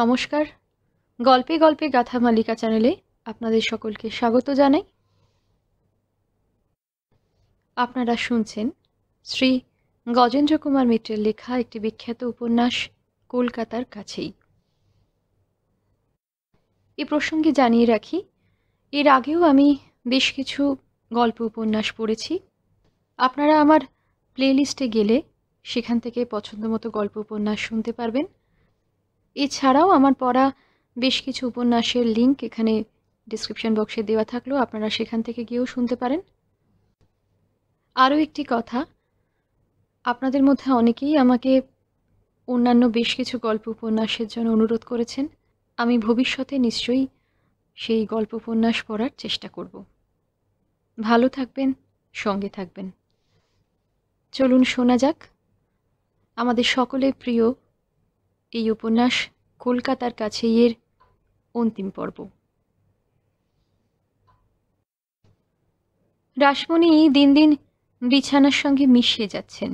নমস্কার গল্পে গল্পে গাথা মালিকা চ্যানেলে আপনাদের সকলকে স্বাগত জানাই আপনারা শুনছেন শ্রী গজেন্দ্র কুমার মিত্রের লেখা একটি বিখ্যাত উপন্যাস কলকাতার কাছেই এ প্রসঙ্গে জানিয়ে রাখি এর আগেও আমি বেশ কিছু গল্প উপন্যাস পড়েছি আপনারা আমার প্লেলিস্টে গেলে সেখান থেকে পছন্দ মতো গল্প উপন্যাস শুনতে পারবেন এছাড়াও আমার পড়া বেশ কিছু উপন্যাসের লিঙ্ক এখানে ডিসক্রিপশন বক্সে দেওয়া থাকলো আপনারা সেখান থেকে গিয়েও শুনতে পারেন আরও একটি কথা আপনাদের মধ্যে অনেকেই আমাকে অন্যান্য বেশ কিছু গল্প উপন্যাসের জন্য অনুরোধ করেছেন আমি ভবিষ্যতে নিশ্চয়ই সেই গল্প উপন্যাস পড়ার চেষ্টা করব ভালো থাকবেন সঙ্গে থাকবেন চলুন শোনা যাক আমাদের সকলের প্রিয় এই উপন্যাস কলকাতার কাছে এর অন্তিম পর্ব রাসমণি দিন দিন বিছানার সঙ্গে মিশে যাচ্ছেন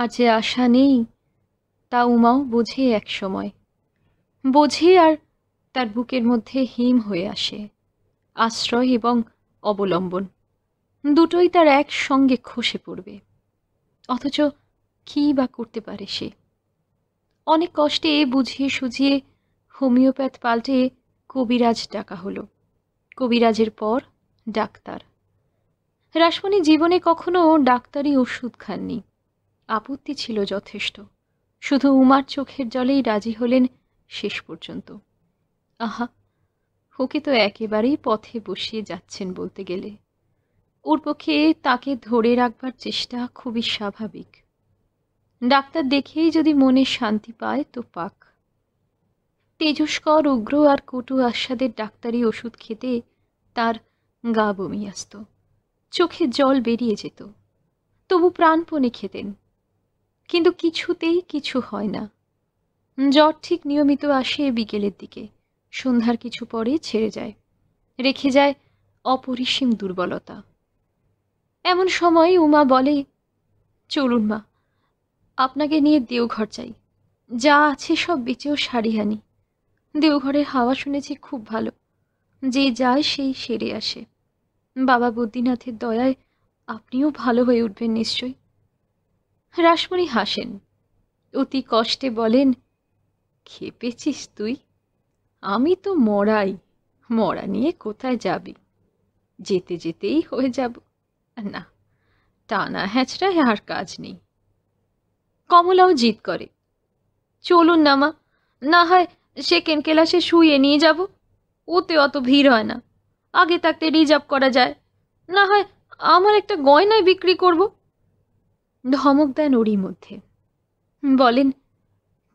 আর যে আশা নেই তা উমাও বোঝে এক সময় বোঝে আর তার বুকের মধ্যে হিম হয়ে আসে আশ্রয় এবং অবলম্বন দুটোই তার একসঙ্গে খসে পড়বে অথচ কী বা করতে পারে সে অনেক কষ্টে বুঝিয়ে সুঝিয়ে হোমিওপ্যাথ পাল্টে কবিরাজ ডাকা হলো কবিরাজের পর ডাক্তার রাসমণি জীবনে কখনো ডাক্তারি ওষুধ খাননি আপত্তি ছিল যথেষ্ট শুধু উমার চোখের জলেই রাজি হলেন শেষ পর্যন্ত আহা ওকে তো একেবারেই পথে বসিয়ে যাচ্ছেন বলতে গেলে ওর পক্ষে তাকে ধরে রাখবার চেষ্টা খুবই স্বাভাবিক ডাক্তার দেখেই যদি মনে শান্তি পায় তো পাক তেজস্কর উগ্র আর কটু আস্বাদের ডাক্তারি ওষুধ খেতে তার গা বমি আসত চোখে জল বেরিয়ে যেত তবু প্রাণপণে খেতেন কিন্তু কিছুতেই কিছু হয় না জ্বর ঠিক নিয়মিত আসে বিকেলের দিকে সন্ধ্যার কিছু পরে ছেড়ে যায় রেখে যায় অপরিসীম দুর্বলতা এমন সময় উমা বলে চলুন মা আপনাকে নিয়ে দেওঘর চাই যা আছে সব শাড়ি সারিহানি দেওঘরের হাওয়া শুনেছি খুব ভালো যে যায় সেই সেরে আসে বাবা বদ্রীনাথের দয়ায় আপনিও ভালো হয়ে উঠবেন নিশ্চয়ই রাসমণি হাসেন অতি কষ্টে বলেন খেপেছিস তুই আমি তো মরাই মরা নিয়ে কোথায় যাবি যেতে যেতেই হয়ে যাব না টানা হ্যাঁচড়ায় আর কাজ নেই কমলাও জিদ করে চলুন না মা না হয় সেকেন্ড ক্লাসে শুয়ে নিয়ে যাব ওতে অত ভিড় হয় না আগে থাকতে রিজার্ভ করা যায় না হয় আমার একটা গয়নায় বিক্রি করব ধমক দেন ওরই মধ্যে বলেন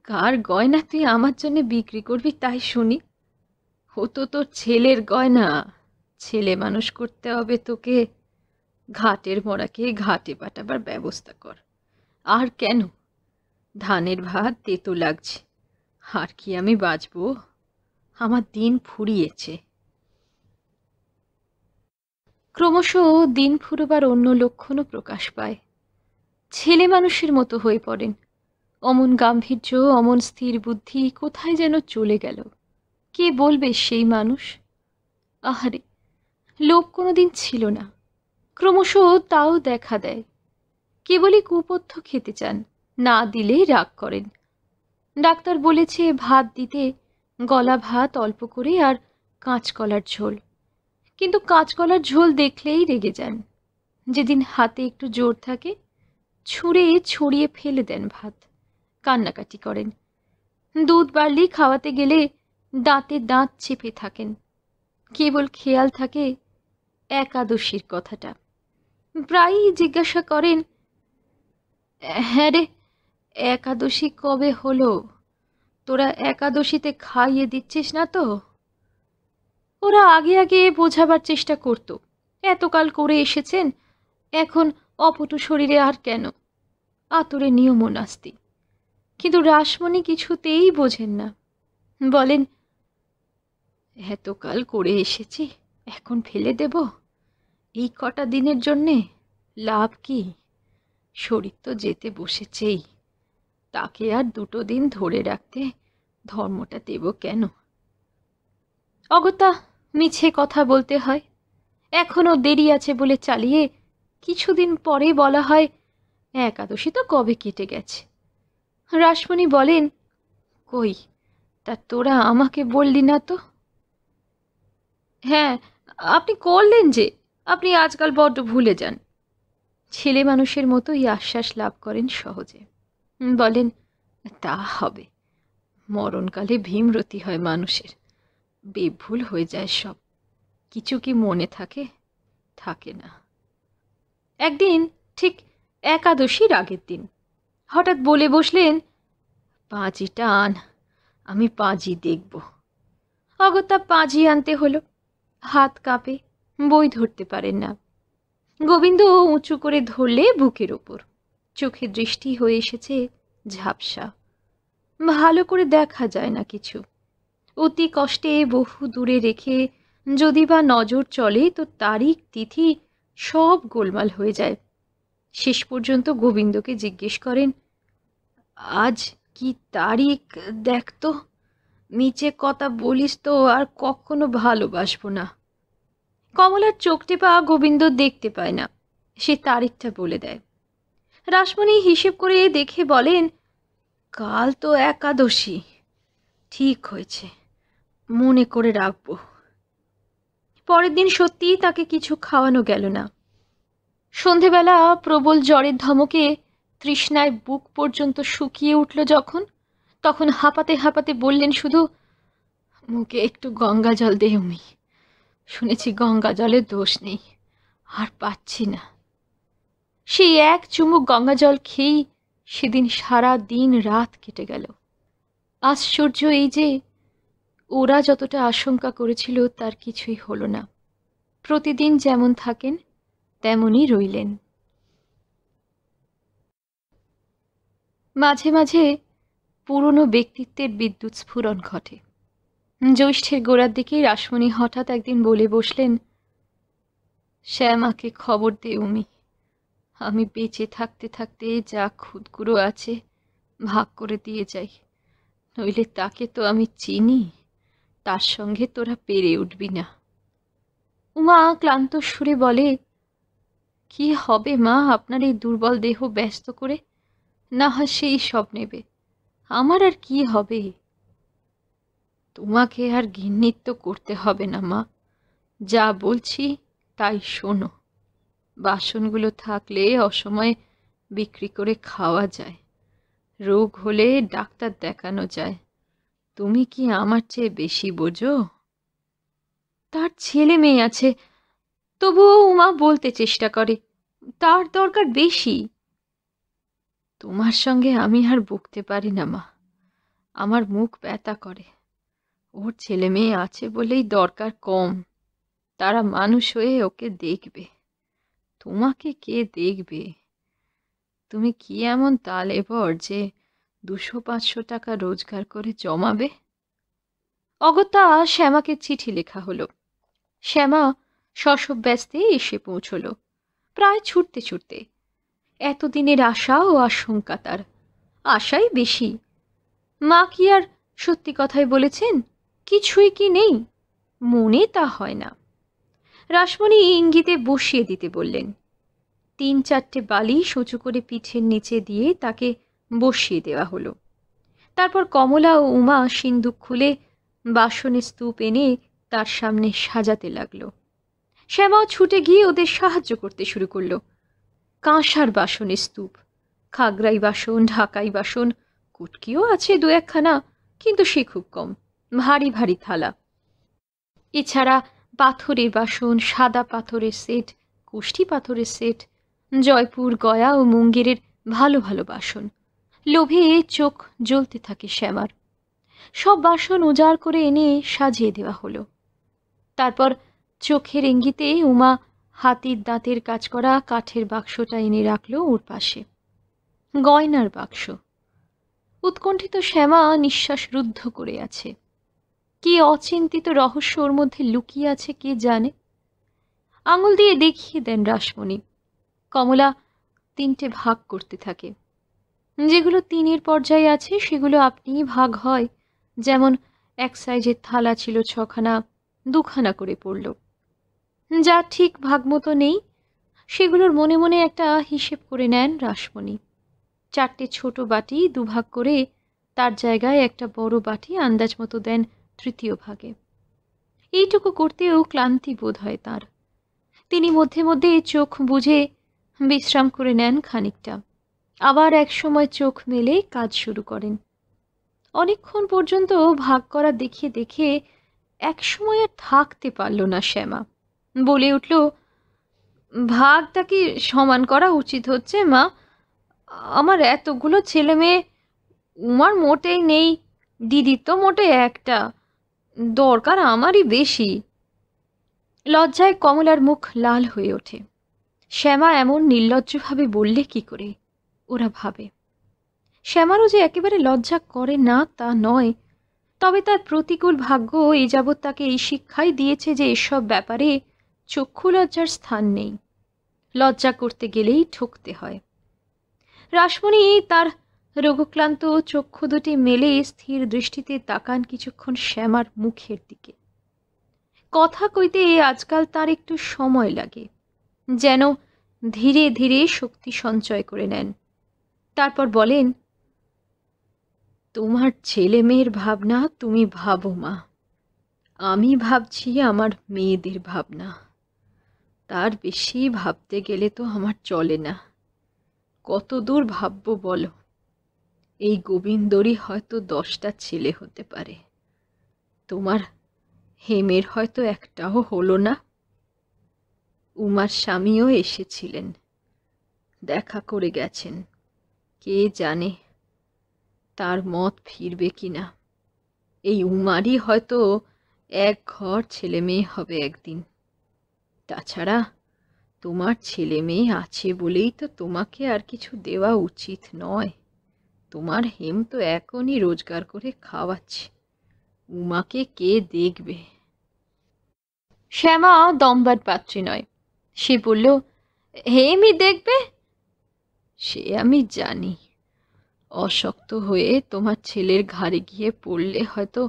কার গয়না তুই আমার জন্য বিক্রি করবি তাই শুনি ও তো তোর ছেলের গয়না ছেলে মানুষ করতে হবে তোকে ঘাটের মরাকে ঘাটে পাঠাবার ব্যবস্থা কর আর কেন ধানের ভাত তেতো লাগছে আর কি আমি বাঁচব আমার দিন ফুরিয়েছে ক্রমশ দিন ফুরবার অন্য লক্ষণও প্রকাশ পায় ছেলে মানুষের মতো হয়ে পড়েন অমন গাম্ভীর্য অমন স্থির বুদ্ধি কোথায় যেন চলে গেল কে বলবে সেই মানুষ আহারে কোনো কোনোদিন ছিল না ক্রমশ তাও দেখা দেয় কেবলই কুপথ্য খেতে চান না দিলে রাগ করেন ডাক্তার বলেছে ভাত দিতে গলা ভাত অল্প করে আর কাঁচকলার ঝোল কিন্তু কাঁচকলার ঝোল দেখলেই রেগে যান যেদিন হাতে একটু জোর থাকে ছুঁড়ে ছড়িয়ে ফেলে দেন ভাত কান্নাকাটি করেন দুধ বাড়লি খাওয়াতে গেলে দাঁতে দাঁত চেপে থাকেন কেবল খেয়াল থাকে একাদশীর কথাটা প্রায়ই জিজ্ঞাসা করেন হ্যাঁ রে একাদশী কবে হলো তোরা একাদশীতে খাইয়ে দিচ্ছিস না তো ওরা আগে আগে বোঝাবার চেষ্টা করত এতকাল করে এসেছেন এখন অপটু শরীরে আর কেন আতরে নিয়মও নাস্তি কিন্তু রাসমণি কিছুতেই বোঝেন না বলেন এতকাল করে এসেছি এখন ফেলে দেব এই কটা দিনের জন্যে লাভ কি শরীর তো যেতে বসেছেই তাকে আর দুটো দিন ধরে রাখতে ধর্মটা দেব কেন অগতা মিছে কথা বলতে হয় এখনও দেরি আছে বলে চালিয়ে কিছুদিন পরে বলা হয় একাদশী তো কবে কেটে গেছে রাসমণি বলেন কই তা তোরা আমাকে বললি না তো হ্যাঁ আপনি করলেন যে আপনি আজকাল বড্ড ভুলে যান ছেলে মানুষের মতোই আশ্বাস লাভ করেন সহজে বলেন তা হবে মরণকালে ভীমরতি হয় মানুষের বেভুল হয়ে যায় সব কিছু কি মনে থাকে থাকে না একদিন ঠিক একাদশীর আগের দিন হঠাৎ বলে বসলেন পাঁজি টান আমি পাঁজি দেখব অগত্যা পাঁজি আনতে হলো হাত কাঁপে বই ধরতে পারেন না গোবিন্দ উঁচু করে ধরলে বুকের ওপর চোখে দৃষ্টি হয়ে এসেছে ঝাপসা ভালো করে দেখা যায় না কিছু অতি কষ্টে বহু দূরে রেখে যদি বা নজর চলে তো তারিখ তিথি সব গোলমাল হয়ে যায় শেষ পর্যন্ত গোবিন্দকে জিজ্ঞেস করেন আজ কি তারিখ দেখ তো নিচে কথা বলিস তো আর কখনো ভালোবাসবো না কমলার চোখ টেপা গোবিন্দ দেখতে পায় না সে তারিখটা বলে দেয় রাসমণি হিসেব করে দেখে বলেন কাল তো একাদশী ঠিক হয়েছে মনে করে রাখব পরের দিন সত্যিই তাকে কিছু খাওয়ানো গেল না সন্ধেবেলা প্রবল জ্বরের ধমকে তৃষ্ণায় বুক পর্যন্ত শুকিয়ে উঠল যখন তখন হাঁপাতে হাঁপাতে বললেন শুধু মুখে একটু গঙ্গা জল দে উমি শুনেছি গঙ্গা জলের দোষ নেই আর পাচ্ছি না সেই এক চুমুক গঙ্গা জল খেয়েই সেদিন সারা দিন রাত কেটে গেল আশ্চর্য এই যে ওরা যতটা আশঙ্কা করেছিল তার কিছুই হলো না প্রতিদিন যেমন থাকেন তেমনই রইলেন মাঝে মাঝে পুরনো ব্যক্তিত্বের বিদ্যুৎ স্ফুরণ ঘটে জ্যৈষ্ঠের গোড়ার দিকেই রাসমণি হঠাৎ একদিন বলে বসলেন শ্যামাকে খবর দে উমি আমি বেঁচে থাকতে থাকতে যা খুদগুড়ো আছে ভাগ করে দিয়ে যাই নইলে তাকে তো আমি চিনি তার সঙ্গে তোরা পেরে উঠবি না উমা ক্লান্ত সুরে বলে কি হবে মা আপনার এই দুর্বল দেহ ব্যস্ত করে না হয় সেই সব নেবে আমার আর কি হবে তোমাকে আর ঘিন্নিত করতে হবে না মা যা বলছি তাই শোনো বাসনগুলো থাকলে অসময়ে বিক্রি করে খাওয়া যায় রোগ হলে ডাক্তার দেখানো যায় তুমি কি আমার চেয়ে বেশি বোঝো তার ছেলে মেয়ে আছে তবুও উমা বলতে চেষ্টা করে তার দরকার বেশি তোমার সঙ্গে আমি আর বকতে পারি না মা আমার মুখ ব্যথা করে ওর ছেলে মেয়ে আছে বলেই দরকার কম তারা মানুষ হয়ে ওকে দেখবে তোমাকে কে দেখবে তুমি কি এমন এবার যে দুশো পাঁচশো টাকা রোজগার করে জমাবে অগত্যা শ্যামাকে চিঠি লেখা হলো শ্যামা শশব ব্যস্তে এসে পৌঁছল প্রায় ছুটতে ছুটতে এতদিনের আশা ও আশঙ্কা তার আশাই বেশি মা কি আর সত্যি কথাই বলেছেন কিছুই কি নেই মনে তা হয় না রাসমণি ইঙ্গিতে বসিয়ে দিতে বললেন তিন চারটে বালি সচু করে পিঠের নিচে দিয়ে তাকে বসিয়ে দেওয়া হলো তারপর কমলা ও উমা সিন্দুক খুলে বাসনে স্তূপ এনে তার সামনে সাজাতে লাগলো শ্যামাও ছুটে গিয়ে ওদের সাহায্য করতে শুরু করলো কাঁসার বাসনে স্তূপ খাগড়াই বাসন ঢাকাই বাসন কুটকিও আছে দু একখানা কিন্তু সে খুব কম ভারী ভারী থালা এছাড়া পাথরের বাসন সাদা পাথরের সেট কুষ্টি পাথরের সেট জয়পুর গয়া ও মুঙ্গেরের ভালো ভালো বাসন লোভে চোখ জ্বলতে থাকে শ্যামার সব বাসন উজাড় করে এনে সাজিয়ে দেওয়া হলো তারপর চোখের ইঙ্গিতে উমা হাতির দাঁতের কাজ করা কাঠের বাক্সটা এনে রাখলো ওর পাশে গয়নার বাক্স উৎকণ্ঠিত শ্যামা নিঃশ্বাস রুদ্ধ করে আছে কি অচিন্তিত রহস্য ওর মধ্যে লুকিয়ে আছে কে জানে আঙুল দিয়ে দেখিয়ে দেন রাসমণি কমলা তিনটে ভাগ করতে থাকে যেগুলো তিনের পর্যায়ে আছে সেগুলো আপনিই ভাগ হয় যেমন এক সাইজের থালা ছিল ছখানা দুখানা করে পড়ল যা ঠিক ভাগ মতো নেই সেগুলোর মনে মনে একটা হিসেব করে নেন রাসমণি চারটে ছোট বাটি দুভাগ করে তার জায়গায় একটা বড় বাটি আন্দাজ মতো দেন তৃতীয় ভাগে এইটুকু করতেও ক্লান্তি বোধ হয় তার তিনি মধ্যে মধ্যে চোখ বুঝে বিশ্রাম করে নেন খানিকটা আবার এক সময় চোখ মেলে কাজ শুরু করেন অনেকক্ষণ পর্যন্ত ভাগ করা দেখে দেখে সময় আর থাকতে পারল না শ্যামা বলে উঠল ভাগটা কি সমান করা উচিত হচ্ছে মা আমার এতগুলো ছেলে মেয়ে উমার মোটেই নেই দিদির তো মোটে একটা দরকার আমারই বেশি লজ্জায় কমলার মুখ লাল হয়ে ওঠে শ্যামা এমন নির্লজ্জভাবে বললে কি করে ওরা ভাবে শ্যামারও যে একেবারে লজ্জা করে না তা নয় তবে তার প্রতিকূল ভাগ্য এ যাবৎ তাকে এই শিক্ষাই দিয়েছে যে এসব ব্যাপারে চক্ষু লজ্জার স্থান নেই লজ্জা করতে গেলেই ঠকতে হয় রাসমণি তার রোগক্লান্ত চক্ষু দুটি মেলে স্থির দৃষ্টিতে তাকান কিছুক্ষণ শ্যামার মুখের দিকে কথা কইতে আজকাল তার একটু সময় লাগে যেন ধীরে ধীরে শক্তি সঞ্চয় করে নেন তারপর বলেন তোমার ছেলে মেয়ের ভাবনা তুমি ভাবো মা আমি ভাবছি আমার মেয়েদের ভাবনা তার বেশি ভাবতে গেলে তো আমার চলে না কত দূর ভাববো বলো এই গোবিন্দরই হয়তো দশটা ছেলে হতে পারে তোমার হেমের হয়তো একটাও হলো না উমার স্বামীও এসেছিলেন দেখা করে গেছেন কে জানে তার মত ফিরবে কি না এই উমারই হয়তো এক ঘর ছেলে মেয়ে হবে একদিন তাছাড়া তোমার ছেলে মেয়ে আছে বলেই তো তোমাকে আর কিছু দেওয়া উচিত নয় তোমার হেম তো এখনই রোজগার করে খাওয়াচ্ছে উমাকে কে দেখবে শ্যামা দম্বাট পাত্রী নয় সে বলল হেমই দেখবে সে আমি জানি অশক্ত হয়ে তোমার ছেলের ঘাড়ে গিয়ে পড়লে হয়তো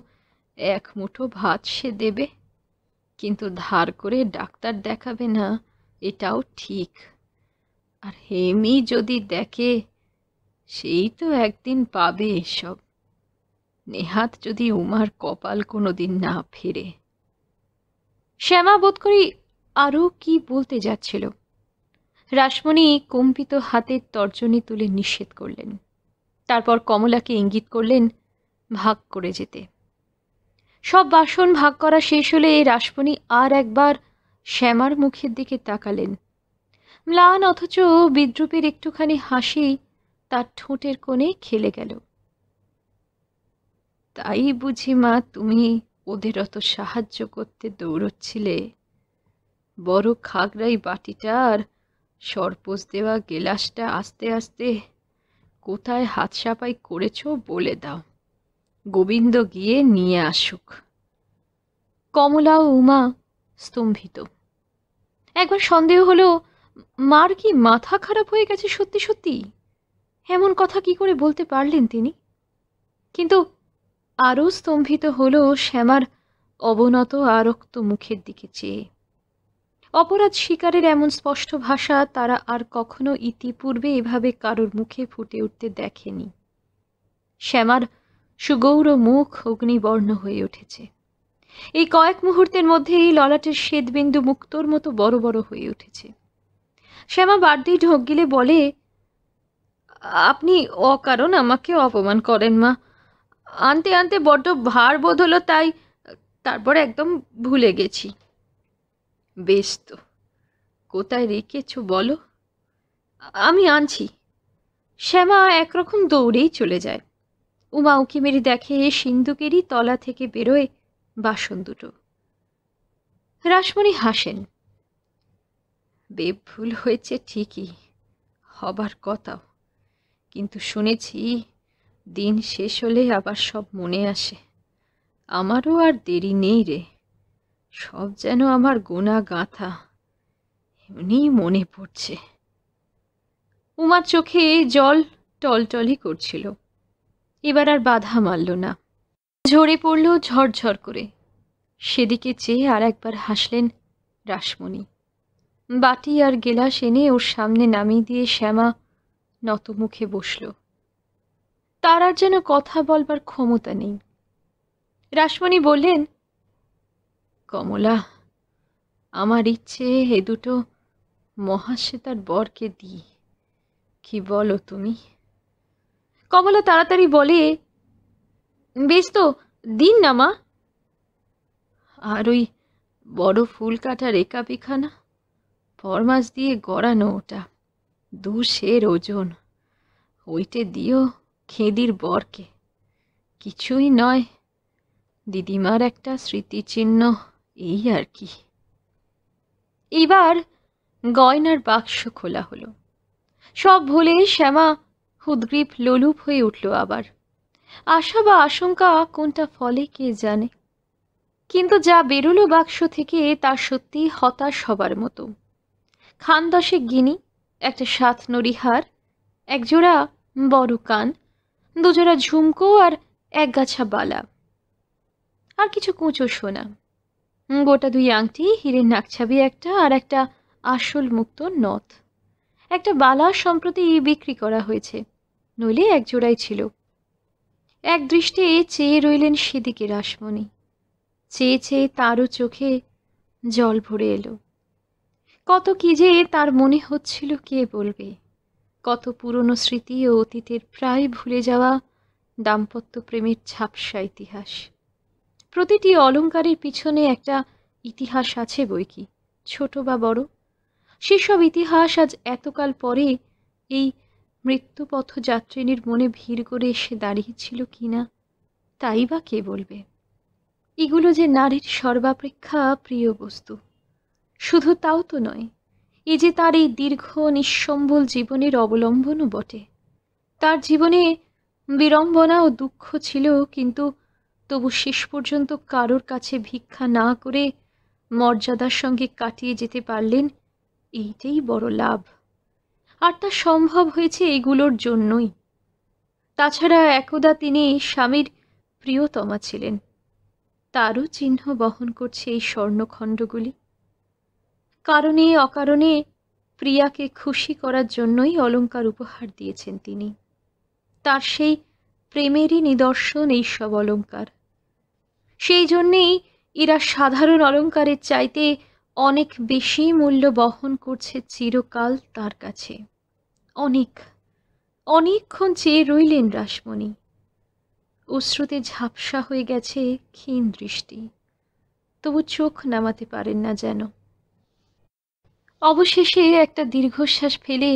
এক মুঠো ভাত সে দেবে কিন্তু ধার করে ডাক্তার দেখাবে না এটাও ঠিক আর হেমি যদি দেখে সেই তো একদিন পাবে এসব নেহাত যদি উমার কপাল কোনো দিন না ফেরে শ্যামা বোধ করি আরও কি বলতে যাচ্ছিল রাসমণি কম্পিত হাতের তর্জনী তুলে নিষেধ করলেন তারপর কমলাকে ইঙ্গিত করলেন ভাগ করে যেতে সব বাসন ভাগ করা শেষ হলে রাসমণি আর একবার শ্যামার মুখের দিকে তাকালেন ম্লান অথচ বিদ্রুপের একটুখানি হাসি তার ঠোঁটের কোণে খেলে গেল তাই বুঝি মা তুমি ওদের অত সাহায্য করতে দৌড়চ্ছিলে বড় খাগড়াই বাটিটা আর সরপোষ দেওয়া গেলাসটা আস্তে আস্তে কোথায় হাত সাপাই করেছ বলে দাও গোবিন্দ গিয়ে নিয়ে আসুক কমলা ও উমা স্তম্ভিত একবার সন্দেহ হলো মার কি মাথা খারাপ হয়ে গেছে সত্যি সত্যি এমন কথা কি করে বলতে পারলেন তিনি কিন্তু আরও স্তম্ভিত হল শ্যামার অবনত আরক্ত মুখের দিকে চেয়ে অপরাধ শিকারের এমন স্পষ্ট ভাষা তারা আর কখনো ইতিপূর্বে এভাবে কারোর মুখে ফুটে উঠতে দেখেনি শ্যামার সুগৌর মুখ অগ্নিবর্ণ হয়ে উঠেছে এই কয়েক মুহূর্তের মধ্যেই ললাটের শ্বেতবিন্দু মুক্তর মতো বড় বড় হয়ে উঠেছে শ্যামা বাড়তেই ঢোক গিলে বলে আপনি অকারণ আমাকে অপমান করেন মা আনতে আনতে বড্ড ভার বোধ হলো তাই তারপর একদম ভুলে গেছি বেশ তো কোথায় রেখেছো বলো আমি আনছি শ্যামা একরকম দৌড়েই চলে যায় উমা উকি মেরি দেখে সিন্ধুকেরই তলা থেকে বেরোয় বাসন দুটো রাসমণি হাসেন বেভুল হয়েছে ঠিকই হবার কথাও কিন্তু শুনেছি দিন শেষ হলে আবার সব মনে আসে আমারও আর দেরি নেই রে সব যেন আমার গোনা গাঁথা এমনি মনে পড়ছে উমার চোখে জল টলটলই করছিল এবার আর বাধা মারল না ঝরে পড়ল ঝরঝর করে সেদিকে চেয়ে আর একবার হাসলেন রাসমণি বাটি আর গেলাস এনে ওর সামনে নামিয়ে দিয়ে শ্যামা নত মুখে বসল তার আর যেন কথা বলবার ক্ষমতা নেই রাসমণি বললেন কমলা আমার ইচ্ছে এ দুটো মহাশ্বেতার বরকে দিই কি বলো তুমি কমলা তাড়াতাড়ি বলে বেশ তো দিন না মা আর ওই বড় ফুল কাটা রেখা পিখানা ফরমাস দিয়ে গড়ানো ওটা দু সের ওজন ওইটে দিও খেদির বরকে কিছুই নয় দিদিমার একটা স্মৃতিচিহ্ন এই আর কি এবার গয়নার বাক্স খোলা হলো সব ভুলে শ্যামা হুদগ্রীপ লোলুপ হয়ে উঠল আবার আশা বা আশঙ্কা কোনটা ফলে কে জানে কিন্তু যা বেরোলো বাক্স থেকে তা সত্যি হতাশ হবার মতো খান গিনি একটা সাত নরিহার একজোড়া বড় কান দুজোড়া ঝুমকো আর এক গাছা বালা আর কিছু কুঁচো সোনা গোটা দুই আংটি হিরের নাকছাবি একটা আর একটা আসল মুক্ত নথ একটা বালা সম্প্রতি বিক্রি করা হয়েছে নইলে এক জোড়াই ছিল এক দৃষ্টি চেয়ে রইলেন সেদিকে রাসমণি চেয়ে চেয়ে তারও চোখে জল ভরে এলো কত কি যে তার মনে হচ্ছিল কে বলবে কত পুরনো স্মৃতি ও অতীতের প্রায় ভুলে যাওয়া দাম্পত্য প্রেমের ঝাপসা ইতিহাস প্রতিটি অলঙ্কারের পিছনে একটা ইতিহাস আছে বই কি ছোট বা বড় সেসব ইতিহাস আজ এতকাল পরে এই মৃত্যুপথ যাত্রিনীর মনে ভিড় করে এসে দাঁড়িয়েছিল কি না তাই বা কে বলবে এগুলো যে নারীর সর্বাপেক্ষা প্রিয় বস্তু শুধু তাও তো নয় এ যে তার এই দীর্ঘ নিঃসম্বল জীবনের অবলম্বনও বটে তার জীবনে বিড়ম্বনা ও দুঃখ ছিল কিন্তু তবু শেষ পর্যন্ত কারোর কাছে ভিক্ষা না করে মর্যাদার সঙ্গে কাটিয়ে যেতে পারলেন এইটাই বড় লাভ আর তা সম্ভব হয়েছে এগুলোর জন্যই তাছাড়া একদা তিনি স্বামীর প্রিয়তমা ছিলেন তারও চিহ্ন বহন করছে এই স্বর্ণখণ্ডগুলি কারণে অকারণে প্রিয়াকে খুশি করার জন্যই অলঙ্কার উপহার দিয়েছেন তিনি তার সেই প্রেমেরই নিদর্শন এই সব অলঙ্কার সেই জন্যেই এরা সাধারণ অলঙ্কারের চাইতে অনেক বেশি মূল্য বহন করছে চিরকাল তার কাছে অনেক অনেকক্ষণ চেয়ে রইলেন রাসমণি অশ্রুতে ঝাপসা হয়ে গেছে ক্ষীণ দৃষ্টি তবু চোখ নামাতে পারেন না যেন অবশেষে একটা দীর্ঘশ্বাস ফেলে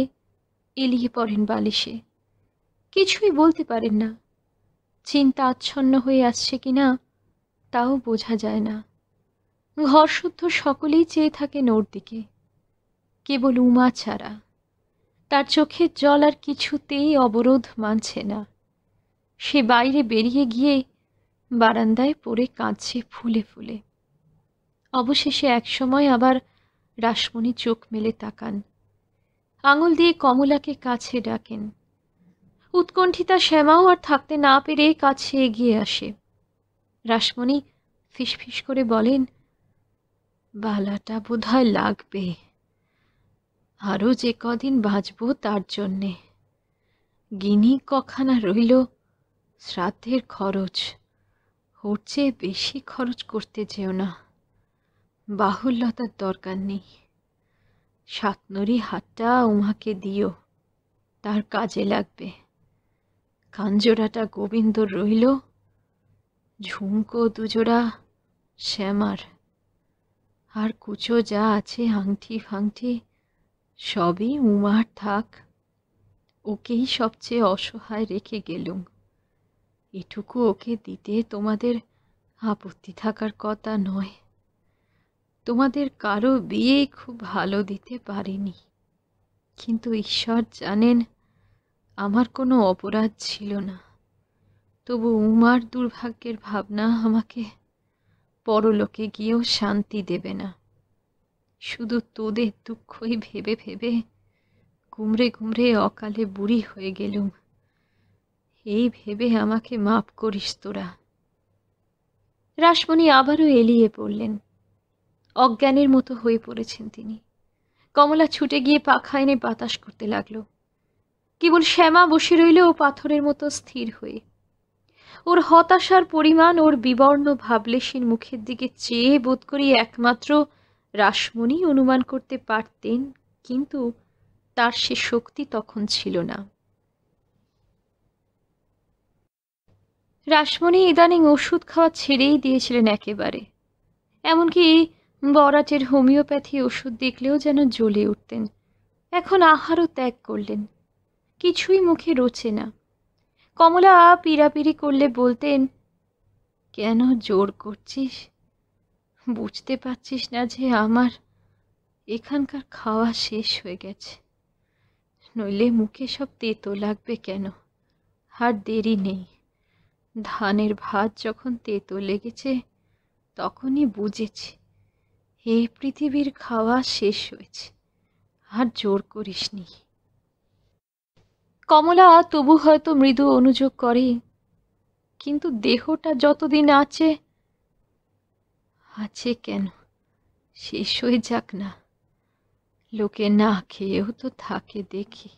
এলিয়ে পড়েন বালিশে কিছুই বলতে পারেন না চিন্তা আচ্ছন্ন হয়ে আসছে কিনা তাও বোঝা যায় না ঘর শুদ্ধ সকলেই চেয়ে থাকে নোর দিকে কেবল উমা ছাড়া তার চোখের জল আর কিছুতেই অবরোধ মানছে না সে বাইরে বেরিয়ে গিয়ে বারান্দায় পড়ে কাঁদছে ফুলে ফুলে অবশেষে একসময় আবার রাসমণি চোখ মেলে তাকান আঙুল দিয়ে কমলাকে কাছে ডাকেন উৎকণ্ঠিতা শ্যামাও আর থাকতে না পেরে কাছে এগিয়ে আসে রাসমণি ফিসফিস করে বলেন বালাটা বোধ লাগবে আরও যে কদিন বাঁচব তার জন্যে গিনি কখানা রইল শ্রাদ্ধের খরচ ওর চেয়ে বেশি খরচ করতে যেও না বাহুল্যতার দরকার নেই সাতনরি হাতটা উমাকে দিও তার কাজে লাগবে কাঞ্জোড়াটা গোবিন্দ রইল ঝুমকো দুজোড়া শ্যামার আর কুচো যা আছে হাংটি ফাংটি সবই উমার থাক ওকেই সবচেয়ে অসহায় রেখে গেলুম এটুকু ওকে দিতে তোমাদের আপত্তি থাকার কথা নয় তোমাদের কারো বিয়ে খুব ভালো দিতে পারিনি কিন্তু ঈশ্বর জানেন আমার কোনো অপরাধ ছিল না তবু উমার দুর্ভাগ্যের ভাবনা আমাকে পরলোকে গিয়েও শান্তি দেবে না শুধু তোদের দুঃখই ভেবে ভেবে ঘুমরে ঘুমরে অকালে বুড়ি হয়ে গেলুম এই ভেবে আমাকে মাপ করিস তোরা রাসমণি আবারও এলিয়ে পড়লেন অজ্ঞানের মতো হয়ে পড়েছেন তিনি কমলা ছুটে গিয়ে পাখা এনে বাতাস করতে লাগল কেবল শ্যামা বসে রইল ও পাথরের মতো স্থির হয়ে ওর হতাশার পরিমাণ ওর বিবর্ণ ভাবলেশীর মুখের দিকে চেয়ে বোধ করি একমাত্র রাসমণি অনুমান করতে পারতেন কিন্তু তার সে শক্তি তখন ছিল না রাসমণি ইদানিং ওষুধ খাওয়া ছেড়েই দিয়েছিলেন একেবারে এমনকি বরাটের হোমিওপ্যাথি ওষুধ দেখলেও যেন জ্বলে উঠতেন এখন আহারও ত্যাগ করলেন কিছুই মুখে রোচে না কমলা পিড়াপিড়ি করলে বলতেন কেন জোর করছিস বুঝতে পারছিস না যে আমার এখানকার খাওয়া শেষ হয়ে গেছে নইলে মুখে সব তেতো লাগবে কেন আর দেরি নেই ধানের ভাত যখন তেতো লেগেছে তখনই বুঝেছি এই পৃথিবীর খাওয়া শেষ হয়েছে আর জোর করিসনি কমলা তবু হয়তো মৃদু অনুযোগ করে কিন্তু দেহটা যতদিন আছে আছে কেন শেষ হয়ে যাক না লোকে না খেয়েও তো থাকে দেখি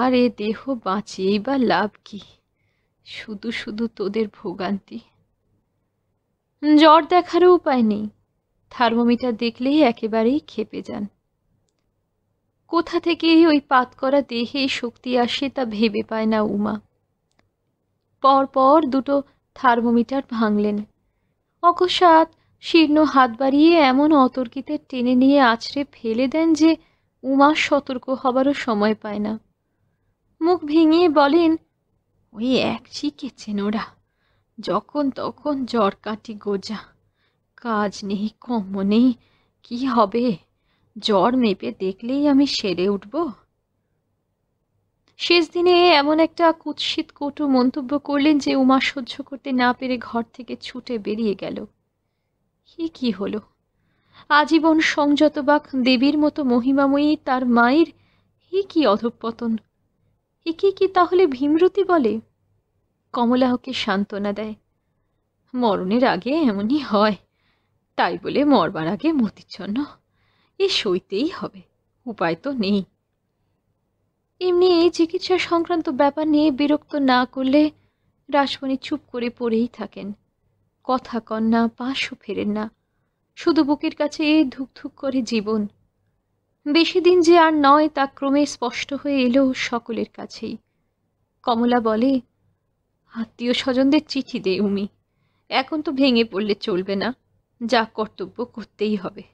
আর এ দেহ বাঁচিয়েই বা লাভ কি শুধু শুধু তোদের ভোগান্তি জ্বর দেখারও উপায় নেই থার্মোমিটার দেখলেই একেবারেই খেপে যান কোথা থেকে ওই পাত করা দেহে শক্তি আসে তা ভেবে পায় না উমা পরপর দুটো থার্মোমিটার ভাঙলেন অকস্মাৎ শীর্ণ হাত বাড়িয়ে এমন অতর্কিতে টেনে নিয়ে আছড়ে ফেলে দেন যে উমা সতর্ক হবারও সময় পায় না মুখ ভেঙিয়ে বলেন ওই এক শিখেছেন ওরা যখন তখন জ্বর কাটি গোজা কাজ নেই কম নেই কি হবে জ্বর মেপে দেখলেই আমি সেরে উঠব শেষ দিনে এমন একটা কুৎসিত কটু মন্তব্য করলেন যে উমা সহ্য করতে না পেরে ঘর থেকে ছুটে বেরিয়ে গেল কি কি হলো আজীবন সংযতবাক দেবীর মতো মহিমাময়ী তার মায়ের হি কি অধপতন একে কি তাহলে ভীমরতি বলে কমলা ওকে সান্ত্বনা দেয় মরণের আগে এমনই হয় তাই বলে মরবার আগে মতির জন্য এ সইতেই হবে উপায় তো নেই এমনি এই চিকিৎসা সংক্রান্ত ব্যাপার নিয়ে বিরক্ত না করলে রাসমণি চুপ করে পড়েই থাকেন কথা কন না পাশও ফেরেন না শুধু বুকের কাছে এই ধুকধুক করে জীবন বেশি দিন যে আর নয় তা ক্রমে স্পষ্ট হয়ে এলো সকলের কাছেই কমলা বলে আত্মীয় স্বজনদের চিঠি দে উমি এখন তো ভেঙে পড়লে চলবে না যা কর্তব্য করতেই হবে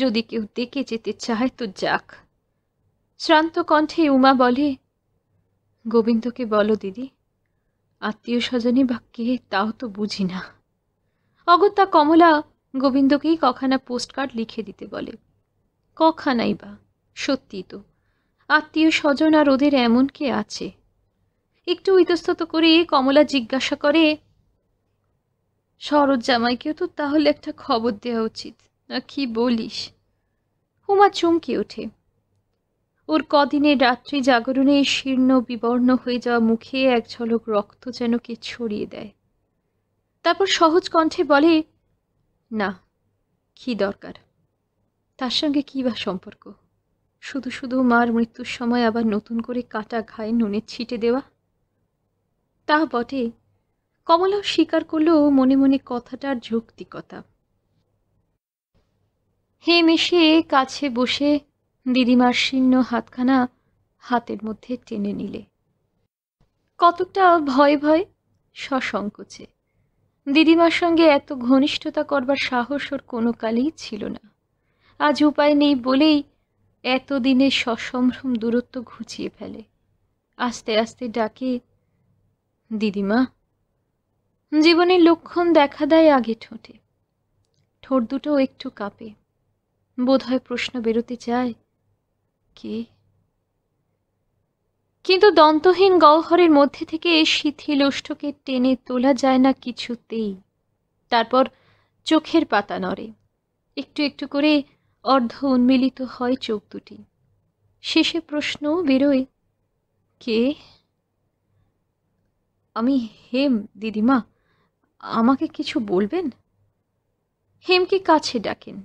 যদি কেউ দেখে যেতে চায় তো যাক শ্রান্ত কণ্ঠে উমা বলে গোবিন্দকে বলো দিদি আত্মীয় স্বজনে বা কে তাও তো বুঝি না অগত্যা কমলা গোবিন্দকেই কখানা পোস্টকার্ড লিখে দিতে বলে কখানাই বা সত্যি তো আত্মীয় স্বজন আর ওদের এমন কে আছে একটু ইতস্তত করে কমলা জিজ্ঞাসা করে শরৎ জামাইকেও তো তাহলে একটা খবর দেওয়া উচিত না কি বলিস হুমা চমকে ওঠে ওর কদিনের রাত্রি জাগরণে শীর্ণ বিবর্ণ হয়ে যাওয়া মুখে এক ঝলক রক্ত যেন কে ছড়িয়ে দেয় তারপর সহজ কণ্ঠে বলে না কি দরকার তার সঙ্গে কী বা সম্পর্ক শুধু শুধু মার মৃত্যুর সময় আবার নতুন করে কাটা ঘায়ে নুনের ছিটে দেওয়া তা বটে কমলাও স্বীকার করলো মনে মনে কথাটার যৌক্তিকতা হে মেশে কাছে বসে দিদিমার শীর্ণ হাতখানা হাতের মধ্যে টেনে নিলে কতকটা ভয় ভয় সসংকোচে দিদিমার সঙ্গে এত ঘনিষ্ঠতা করবার সাহস ওর কোনো কালেই ছিল না আজ উপায় নেই বলেই এতদিনে সসম্ভ্রম দূরত্ব ঘুচিয়ে ফেলে আস্তে আস্তে ডাকে দিদিমা জীবনের লক্ষণ দেখা দেয় আগে ঠোঁটে ঠোঁট দুটো একটু কাঁপে বোধ হয় প্রশ্ন বেরোতে চায় কে কিন্তু দন্তহীন গহ্বরের মধ্যে থেকে শিথিল ওষ্ঠকে টেনে তোলা যায় না কিছুতেই তারপর চোখের পাতা নড়ে একটু একটু করে অর্ধ উন্মিলিত হয় চোখ দুটি শেষে প্রশ্ন বেরোয় কে আমি হেম দিদিমা আমাকে কিছু বলবেন হেমকে কাছে ডাকেন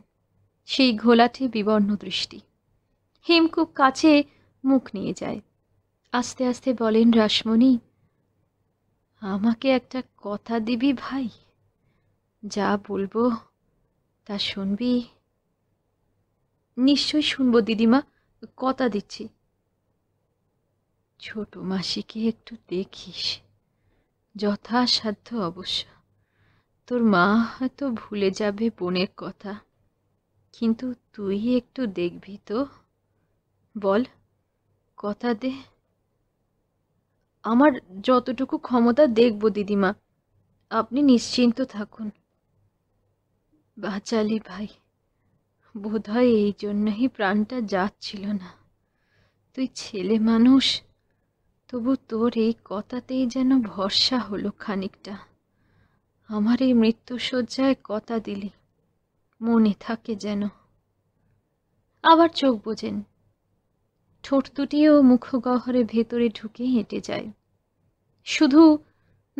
সেই ঘোলাটে বিবর্ণ দৃষ্টি হেম খুব কাছে মুখ নিয়ে যায় আস্তে আস্তে বলেন রাসমণি আমাকে একটা কথা দিবি ভাই যা বলবো তা শুনবি নিশ্চয় শুনবো দিদিমা কথা দিচ্ছি ছোট মাসিকে একটু দেখিস যথাসাধ্য অবশ্য তোর মা হয়তো ভুলে যাবে বোনের কথা কিন্তু তুই একটু দেখবি তো বল কথা দে আমার যতটুকু ক্ষমতা দেখব দিদিমা আপনি নিশ্চিন্ত থাকুন বাঁচালি ভাই বোধ হয় এই জন্যই প্রাণটা যাচ্ছিল না তুই ছেলে মানুষ তবু তোর এই কথাতেই যেন ভরসা হলো খানিকটা আমার এই মৃত্যুসজ্জায় কথা দিলি মনে থাকে যেন আবার চোখ বোঝেন ঠোঁট দুটিও মুখগহরে ভেতরে ঢুকে হেঁটে যায় শুধু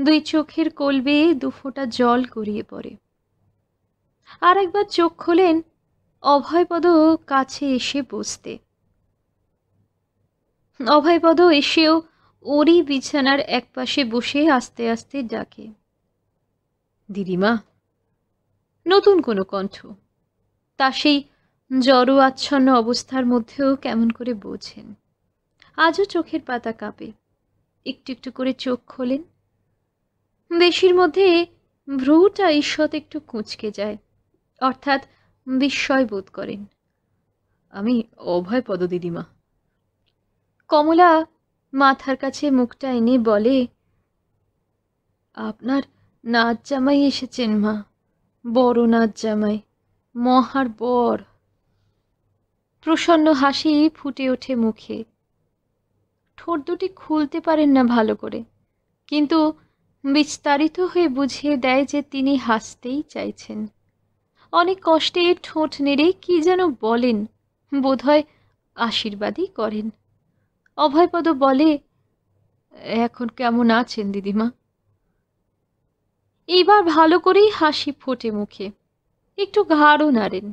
দুই চোখের কলবে দু দুফোটা জল গড়িয়ে পড়ে আর একবার চোখ খোলেন অভয়পদ কাছে এসে বসতে অভয়পদ এসেও ওরই বিছানার একপাশে বসে আস্তে আস্তে ডাকে দিদিমা নতুন কোনো কণ্ঠ তা সেই জড়ো আচ্ছন্ন অবস্থার মধ্যেও কেমন করে বোঝেন আজও চোখের পাতা কাঁপে একটু একটু করে চোখ খোলেন বেশির মধ্যে ভ্রুটা ঈষৎ একটু কুঁচকে যায় অর্থাৎ বিস্ময় বোধ করেন আমি অভয় পদ দিদিমা কমলা মাথার কাছে মুখটা এনে বলে আপনার নাচ জামাই এসেছেন মা বড় নাচ জামাই মহার বর প্রসন্ন হাসি ফুটে ওঠে মুখে ঠোঁট দুটি খুলতে পারেন না ভালো করে কিন্তু বিস্তারিত হয়ে বুঝিয়ে দেয় যে তিনি হাসতেই চাইছেন অনেক কষ্টে ঠোঁট নেড়ে কি যেন বলেন বোধহয় আশীর্বাদই করেন অভয়পদ বলে এখন কেমন আছেন দিদিমা এইবার ভালো করেই হাসি ফোটে মুখে একটু ঘাড়ও নাড়েন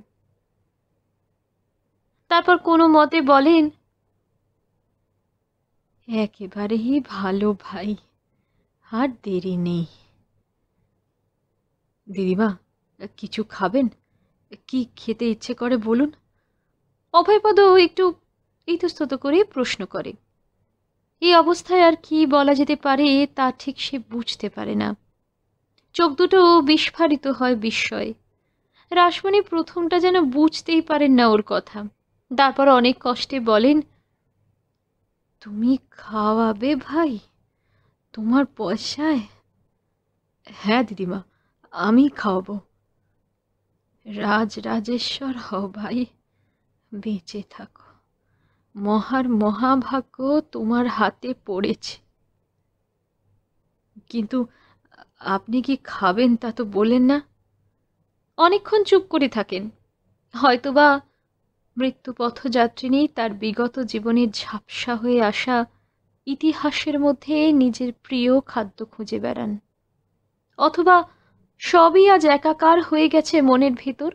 তারপর কোনো মতে বলেন একেবারেই ভালো ভাই আর দেরি নেই দিদিমা কিছু খাবেন কি খেতে ইচ্ছে করে বলুন অভয়পদ একটু ইতস্তত করে প্রশ্ন করে এই অবস্থায় আর কি বলা যেতে পারে তা ঠিক সে বুঝতে পারে না চোখ দুটো বিস্ফারিত হয় বিস্ময়ে রাসমণি প্রথমটা যেন বুঝতেই পারেন না ওর কথা তারপর অনেক কষ্টে বলেন তুমি খাওয়াবে ভাই তোমার পয়সায় হ্যাঁ দিদিমা আমি খাওয়াবো রাজ রাজেশ্বর হও ভাই বেঁচে থাকো মহার মহাভাগ্য তোমার হাতে পড়েছে কিন্তু আপনি কি খাবেন তা তো বলেন না অনেকক্ষণ চুপ করে থাকেন হয়তোবা মৃত্যুপথ যাত্রিনী তার বিগত জীবনের ঝাপসা হয়ে আসা ইতিহাসের মধ্যে নিজের প্রিয় খাদ্য খুঁজে বেড়ান অথবা সবই আজ একাকার হয়ে গেছে মনের ভেতর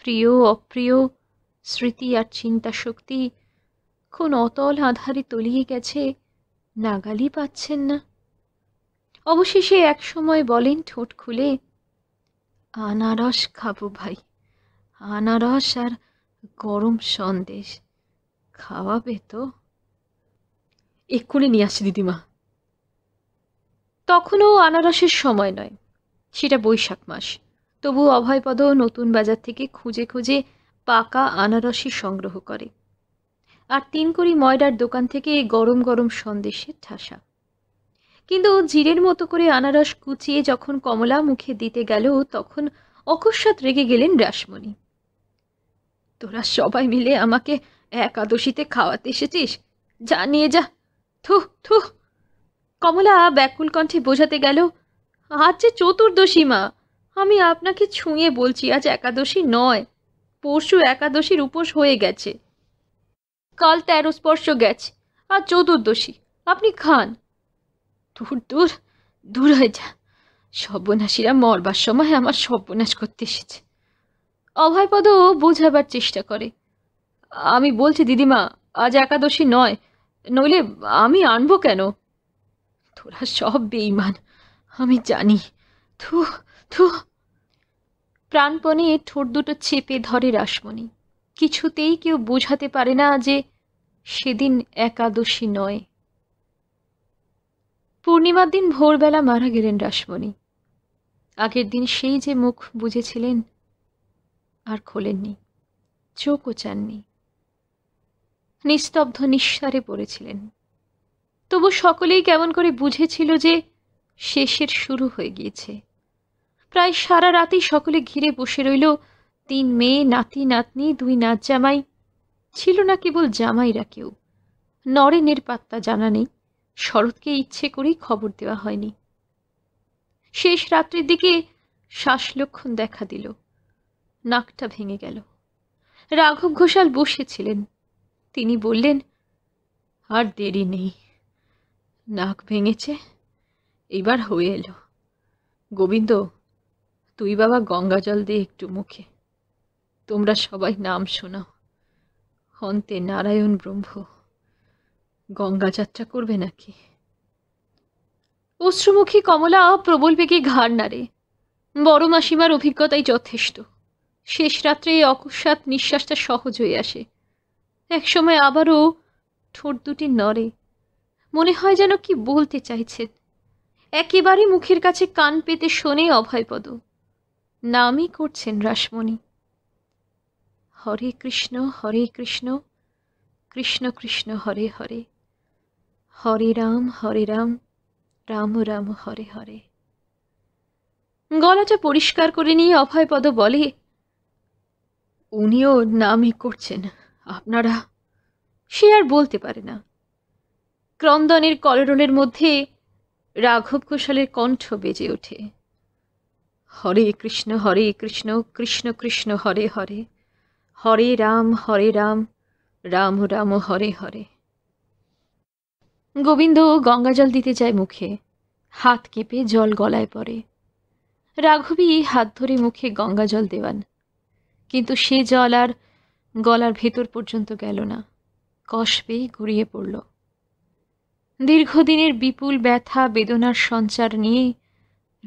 প্রিয় অপ্রিয় স্মৃতি আর চিন্তা শক্তি কোন অতল আধারে তলিয়ে গেছে নাগালই পাচ্ছেন না অবশেষে এক সময় বলেন ঠোঁট খুলে আনারস খাবো ভাই আনারস আর গরম সন্দেশ খাওয়াবে তো এক্ষুনি নিয়ে আসছি দিদিমা তখনও আনারসের সময় নয় সেটা বৈশাখ মাস তবু অভয়পদ নতুন বাজার থেকে খুঁজে খুঁজে পাকা আনারসই সংগ্রহ করে আর তিন করি ময়ডার দোকান থেকে গরম গরম সন্দেশের ঠাসা কিন্তু জিরের মতো করে আনারস কুচিয়ে যখন কমলা মুখে দিতে গেল তখন অকস্মাৎ রেগে গেলেন রাসমণি তোরা সবাই মিলে আমাকে একাদশীতে খাওয়াতে এসেছিস যা নিয়ে যা থু থু কমলা ব্যাকুল কণ্ঠে বোঝাতে গেল আজ যে চতুর্দশী মা আমি আপনাকে ছুঁয়ে বলছি আজ একাদশী নয় পরশু একাদশীর উপোস হয়ে গেছে কাল তেরো স্পর্শ গেছে আর চতুর্দশী আপনি খান দূর দূর দূর হয়ে যা সর্বনাশীরা মরবার সময় আমার সর্বনাশ করতে এসেছে অভয়পদ বোঝাবার চেষ্টা করে আমি বলছি দিদিমা আজ একাদশী নয় নইলে আমি আনবো কেন তোরা সব বেইমান আমি জানি থু থু প্রাণপণে ঠোঁট দুটো চেপে ধরে রাসমণি কিছুতেই কেউ বোঝাতে পারে না যে সেদিন একাদশী নয় পূর্ণিমার দিন ভোরবেলা মারা গেলেন রাসমণি আগের দিন সেই যে মুখ বুঝেছিলেন আর খোলেননি চোখও চাননি নিস্তব্ধ নিঃসারে পড়েছিলেন তবু সকলেই কেমন করে বুঝেছিল যে শেষের শুরু হয়ে গিয়েছে প্রায় সারা রাতেই সকলে ঘিরে বসে রইল তিন মেয়ে নাতি নাতনি দুই নাচ জামাই ছিল না কেবল জামাইরা কেউ নরেনের পাত্তা জানা নেই শরৎকে ইচ্ছে করেই খবর দেওয়া হয়নি শেষ রাত্রির দিকে শ্বাস লক্ষণ দেখা দিল নাকটা ভেঙে গেল রাঘব ঘোষাল বসেছিলেন তিনি বললেন আর দেরি নেই নাক ভেঙেছে এবার হয়ে এলো গোবিন্দ তুই বাবা গঙ্গা জল দিয়ে একটু মুখে তোমরা সবাই নাম শোনাও হন্তে নারায়ণ ব্রহ্ম গঙ্গা যাত্রা করবে নাকি অশ্রুমুখী কমলা প্রবল বেগে ঘাড় নাড়ে বড় মাসিমার অভিজ্ঞতাই যথেষ্ট শেষ রাত্রে এই অকস্মাত নিঃশ্বাসটা সহজ হয়ে আসে একসময় আবারও ঠোঁট দুটি নড়ে মনে হয় যেন কি বলতে চাইছেন একেবারে মুখের কাছে কান পেতে শোনে অভয়পদ নামই করছেন রাসমণি হরে কৃষ্ণ হরে কৃষ্ণ কৃষ্ণ কৃষ্ণ হরে হরে হরে রাম হরে রাম রাম রাম হরে হরে গলাটা পরিষ্কার করে নিয়ে অভয়পদ বলে উনিও নামই করছেন আপনারা সে আর বলতে পারে না ক্রন্দনের কলরলের মধ্যে রাঘব ঘোষালের কণ্ঠ বেজে ওঠে হরে কৃষ্ণ হরে কৃষ্ণ কৃষ্ণ কৃষ্ণ হরে হরে হরে রাম হরে রাম রাম রাম হরে হরে গোবিন্দ গঙ্গা জল দিতে যায় মুখে হাত কেঁপে জল গলায় পড়ে রাঘবী হাত ধরে মুখে গঙ্গা জল দেওয়ান কিন্তু সে জল আর গলার ভেতর পর্যন্ত গেল না কষবে গুড়িয়ে পড়ল দীর্ঘদিনের বিপুল ব্যথা বেদনার সঞ্চার নিয়ে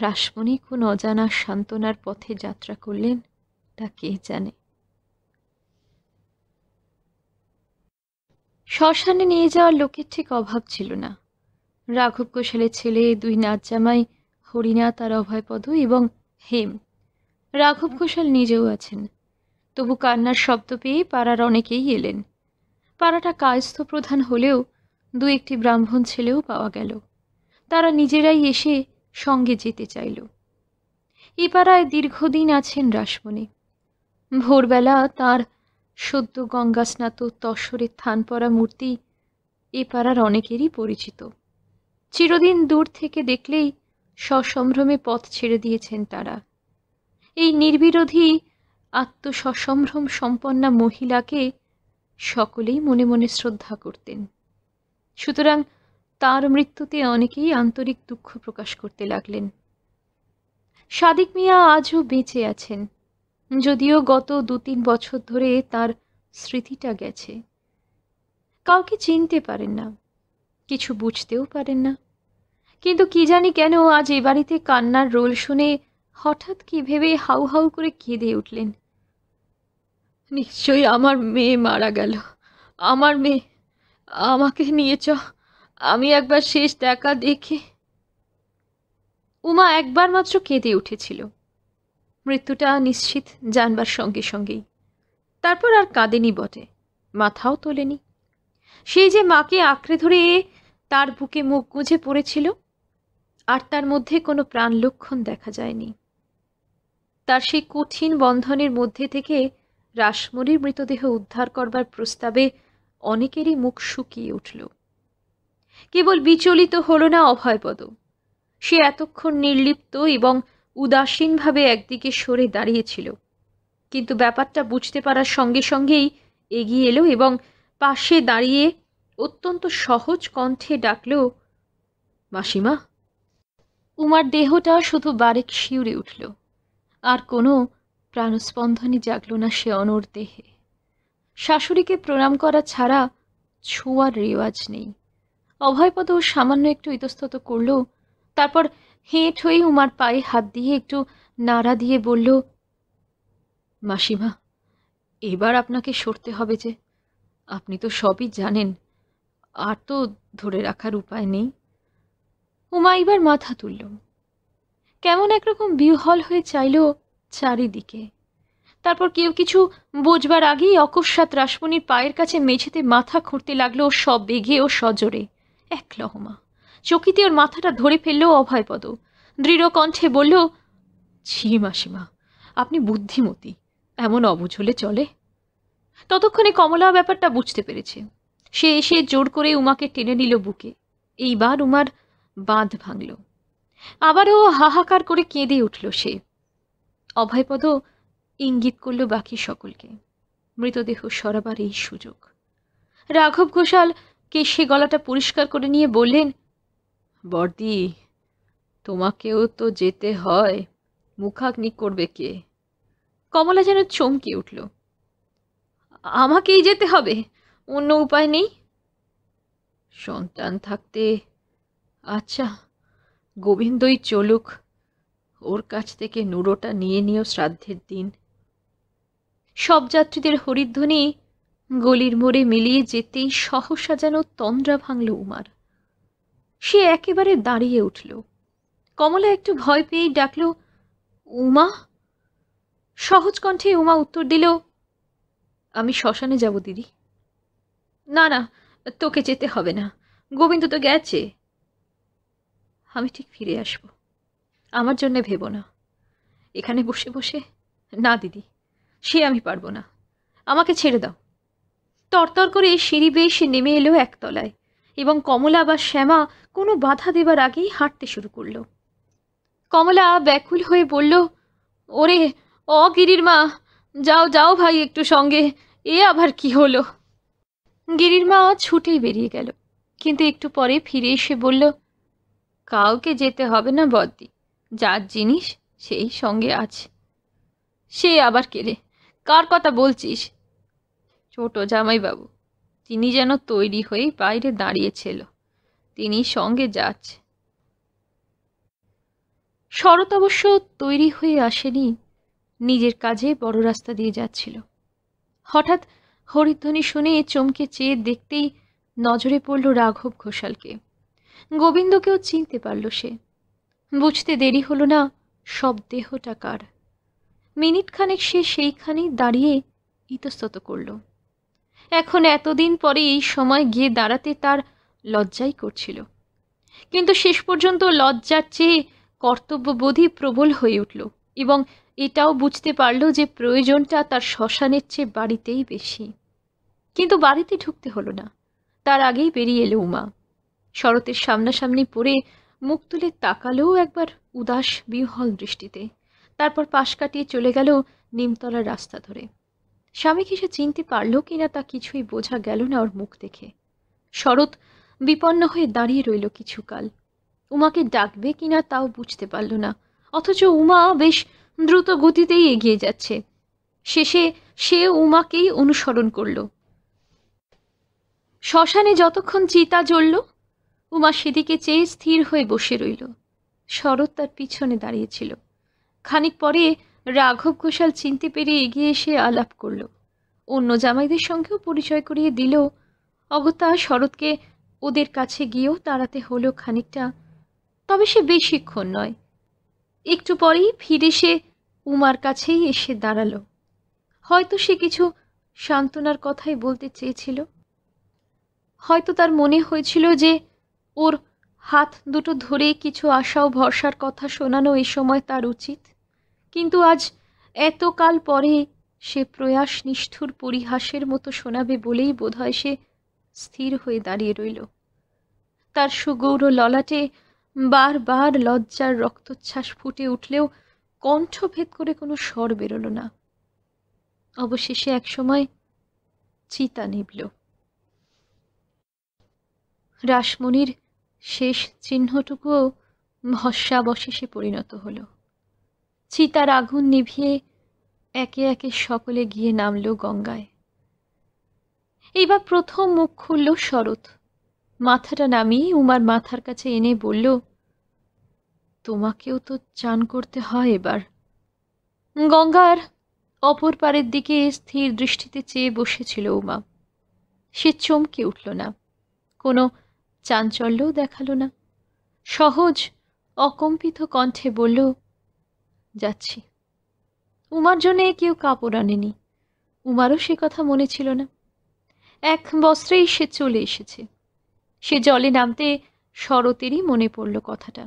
রাসমণি কোন অজানা সান্ত্বনার পথে যাত্রা করলেন তা কে জানে শ্মশানে নিয়ে যাওয়ার লোকের ঠিক অভাব ছিল না রাঘব ঘোষালের ছেলে দুই নাচ জামাই হরিনাথ তার অভয়পদ এবং হেম রাঘব ঘোষাল নিজেও আছেন তবু কান্নার শব্দ পেয়ে পাড়ার অনেকেই এলেন পাড়াটা কায়স্থ প্রধান হলেও দু একটি ব্রাহ্মণ ছেলেও পাওয়া গেল তারা নিজেরাই এসে সঙ্গে যেতে চাইল এ পাড়ায় দীর্ঘদিন আছেন রাসমণি ভোরবেলা তার সদ্য গঙ্গাস্নাত থান পরা মূর্তি এ পাড়ার অনেকেরই পরিচিত চিরদিন দূর থেকে দেখলেই সসম্ভ্রমে পথ ছেড়ে দিয়েছেন তারা এই নির্বিরোধী আত্মসসম্ভ্রম সম্পন্না মহিলাকে সকলেই মনে মনে শ্রদ্ধা করতেন সুতরাং তার মৃত্যুতে অনেকেই আন্তরিক দুঃখ প্রকাশ করতে লাগলেন সাদিক মিয়া আজও বেঁচে আছেন যদিও গত দু তিন বছর ধরে তার স্মৃতিটা গেছে কাউকে চিনতে পারেন না কিছু বুঝতেও পারেন না কিন্তু কি জানি কেন আজ এ বাড়িতে কান্নার রোল শুনে হঠাৎ কি ভেবে হাউ হাউ করে কেঁদে উঠলেন নিশ্চয়ই আমার মেয়ে মারা গেল আমার মেয়ে আমাকে নিয়ে চ আমি একবার শেষ দেখা দেখে উমা একবার মাত্র কেঁদে উঠেছিল মৃত্যুটা নিশ্চিত জানবার সঙ্গে সঙ্গেই তারপর আর কাঁদেনি বটে মাথাও তোলেনি সেই যে মাকে আঁকড়ে ধরে তার বুকে মুখ গুঁজে পড়েছিল আর তার মধ্যে কোনো প্রাণ লক্ষণ দেখা যায়নি তার সেই কঠিন বন্ধনের মধ্যে থেকে রাসমণির মৃতদেহ উদ্ধার করবার প্রস্তাবে অনেকেরই মুখ শুকিয়ে উঠল কেবল বিচলিত হল না অভয়পদ সে এতক্ষণ নির্লিপ্ত এবং উদাসীনভাবে একদিকে সরে দাঁড়িয়েছিল কিন্তু ব্যাপারটা বুঝতে পারার সঙ্গে সঙ্গেই এগিয়ে এলো এবং পাশে দাঁড়িয়ে অত্যন্ত সহজ কণ্ঠে ডাকল মাসিমা উমার দেহটা শুধু বারেক শিউরে উঠল আর কোনো প্রাণস্পন্দনই জাগল না সে অনর দেহে শাশুড়িকে প্রণাম করা ছাড়া ছোঁয়ার রেওয়াজ নেই অভয়পদ সামান্য একটু ইতস্তত করল তারপর হেঁট হয়ে উমার পায়ে হাত দিয়ে একটু নাড়া দিয়ে বলল মাসিমা এবার আপনাকে সরতে হবে যে আপনি তো সবই জানেন আর তো ধরে রাখার উপায় নেই উমা এবার মাথা তুলল কেমন একরকম বিহল হয়ে চাইল চারিদিকে তারপর কেউ কিছু বোঝবার আগেই অকস্মাৎ রাসমণির পায়ের কাছে মেঝেতে মাথা খুঁড়তে লাগলো সব বেগে ও সজোরে এক লহমা চকিতে ওর মাথাটা ধরে ফেললো অভয়পদ দৃঢ় কণ্ঠে বলল ছি মাসিমা আপনি বুদ্ধিমতী এমন অবুঝলে চলে ততক্ষণে কমলা ব্যাপারটা বুঝতে পেরেছে সে এসে জোর করে উমাকে টেনে নিল বুকে এইবার উমার বাঁধ ভাঙল আবারও হাহাকার করে কেঁদে উঠল সে অভয়পদ ইঙ্গিত করল বাকি সকলকে মৃতদেহ সরাবার এই সুযোগ রাঘব ঘোষাল কে সে গলাটা পরিষ্কার করে নিয়ে বললেন বর্দি তোমাকেও তো যেতে হয় মুখাগ্নি করবে কে কমলা যেন চমকে উঠল আমাকেই যেতে হবে অন্য উপায় নেই সন্তান থাকতে আচ্ছা গোবিন্দই চলুক ওর কাছ থেকে নুরোটা নিয়ে নিও শ্রাদ্ধের দিন সব যাত্রীদের হরিধ্বনি গলির মোড়ে মিলিয়ে যেতেই সহসা যেন তন্দ্রা ভাঙল উমার সে একেবারে দাঁড়িয়ে উঠল কমলা একটু ভয় পেয়েই ডাকল উমা সহজ কণ্ঠে উমা উত্তর দিল আমি শ্মশানে যাব দিদি না না তোকে যেতে হবে না গোবিন্দ তো গেছে আমি ঠিক ফিরে আসব আমার জন্য ভেব না এখানে বসে বসে না দিদি সে আমি পারবো না আমাকে ছেড়ে দাও তরতর করে সিঁড়ি বেয়ে সে নেমে এলো একতলায় এবং কমলা বা শ্যামা কোনো বাধা দেবার আগেই হাঁটতে শুরু করল কমলা ব্যাকুল হয়ে বলল ওরে অ গিরির মা যাও যাও ভাই একটু সঙ্গে এ আবার কি হলো গিরির মা ছুটেই বেরিয়ে গেল কিন্তু একটু পরে ফিরে এসে বলল কাউকে যেতে হবে না বদ্দি যার জিনিস সেই সঙ্গে আছে সে আবার কেড়ে কার কথা বলছিস ছোট জামাইবাবু তিনি যেন তৈরি হয়ে বাইরে দাঁড়িয়েছিল তিনি সঙ্গে যাচ্ছে শরৎ অবশ্য তৈরি হয়ে আসেনি নিজের কাজে বড় রাস্তা দিয়ে যাচ্ছিল হঠাৎ হরিধ্বনি শুনে চমকে চেয়ে দেখতেই নজরে পড়ল রাঘব ঘোষালকে গোবিন্দকেও চিনতে পারল সে বুঝতে দেরি হলো না সব দেহটা কার মিনিটখানেক সে সেইখানেই দাঁড়িয়ে ইতস্তত করলো এখন এতদিন পরে এই সময় গিয়ে দাঁড়াতে তার লজ্জাই করছিল কিন্তু শেষ পর্যন্ত লজ্জার চেয়ে কর্তব্যবোধই প্রবল হয়ে উঠল এবং এটাও বুঝতে পারল যে প্রয়োজনটা তার শ্মশানের চেয়ে বাড়িতেই বেশি কিন্তু বাড়িতে ঢুকতে হলো না তার আগেই বেরিয়ে এলো উমা শরতের সামনাসামনি পড়ে মুখ তুলে তাকালেও একবার উদাস বিহল দৃষ্টিতে তারপর পাশ কাটিয়ে চলে গেল নিমতলার রাস্তা ধরে স্বামীকে সে চিনতে পারল কিনা তা কিছুই বোঝা গেল না ওর মুখ দেখে শরৎ বিপন্ন হয়ে দাঁড়িয়ে রইল কিছুকাল উমাকে ডাকবে কিনা তাও বুঝতে পারল না অথচ উমা বেশ দ্রুত গতিতেই এগিয়ে যাচ্ছে শেষে সে উমাকেই অনুসরণ করল শ্মশানে যতক্ষণ চিতা জ্বলল উমা সেদিকে চেয়ে স্থির হয়ে বসে রইল শরৎ তার পিছনে দাঁড়িয়েছিল খানিক পরে রাঘব ঘোষাল চিনতে পেরে এগিয়ে এসে আলাপ করল অন্য জামাইদের সঙ্গেও পরিচয় করিয়ে দিল অগত্যা শরৎকে ওদের কাছে গিয়েও তাড়াতে হলো খানিকটা তবে সে বেশিক্ষণ নয় একটু পরেই ফিরে সে উমার কাছেই এসে দাঁড়ালো হয়তো সে কিছু সান্ত্বনার কথাই বলতে চেয়েছিল হয়তো তার মনে হয়েছিল যে ওর হাত দুটো ধরে কিছু আশা ও ভরসার কথা শোনানো এই সময় তার উচিত কিন্তু আজ এতকাল পরে সে প্রয়াস নিষ্ঠুর পরিহাসের মতো শোনাবে বলেই বোধহয় সে স্থির হয়ে দাঁড়িয়ে রইল তার সুগৌর ললাটে বারবার লজ্জার রক্তচ্ছ্বাস ফুটে উঠলেও কণ্ঠভেদ করে কোনো স্বর বেরোল না অবশেষে একসময় চিতা নিবল রাসমণির শেষ চিহ্নটুকুও ভস্যাবশেষে পরিণত হলো চিতার আগুন নিভিয়ে একে একে সকলে গিয়ে নামল গঙ্গায় এইবার প্রথম মুখ খুলল শরৎ মাথাটা নামিয়ে উমার মাথার কাছে এনে বলল তোমাকেও তো চান করতে হয় এবার গঙ্গার অপর পারের দিকে স্থির দৃষ্টিতে চেয়ে বসেছিল উমা সে চমকে উঠল না কোনো চাঞ্চল্যও দেখালো না সহজ অকম্পিত কণ্ঠে বলল যাচ্ছি উমার জন্যে কেউ কাপড় আনেনি উমারও সে কথা মনে ছিল না এক বস্ত্রেই সে চলে এসেছে সে জলে নামতে শরতেরই মনে পড়ল কথাটা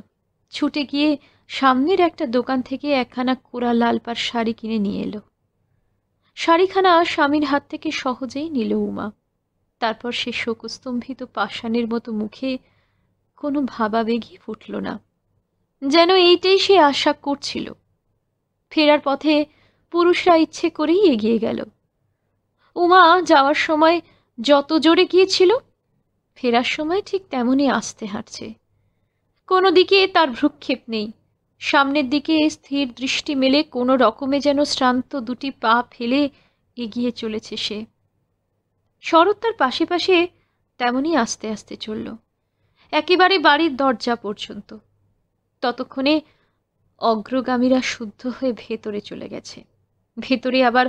ছুটে গিয়ে সামনের একটা দোকান থেকে একখানা কোরা লালপার শাড়ি কিনে নিয়ে এলো শাড়িখানা স্বামীর হাত থেকে সহজেই নিল উমা তারপর সে শোকস্তম্ভিত পাষাণের মতো মুখে কোনো ভাবাবেগই ফুটল না যেন এইটাই সে আশা করছিল ফেরার পথে পুরুষরা ইচ্ছে করেই এগিয়ে গেল উমা যাওয়ার সময় যত জোরে গিয়েছিল ফেরার সময় ঠিক তেমনই আসতে হাঁটছে কোনো দিকে তার ভ্রুক্ষেপ নেই সামনের দিকে স্থির দৃষ্টি মেলে কোনো রকমে যেন শ্রান্ত দুটি পা ফেলে এগিয়ে চলেছে সে শরৎ তার পাশে পাশে তেমনই আস্তে আস্তে চলল একেবারে বাড়ির দরজা পর্যন্ত ততক্ষণে অগ্রগামীরা শুদ্ধ হয়ে ভেতরে চলে গেছে ভেতরে আবার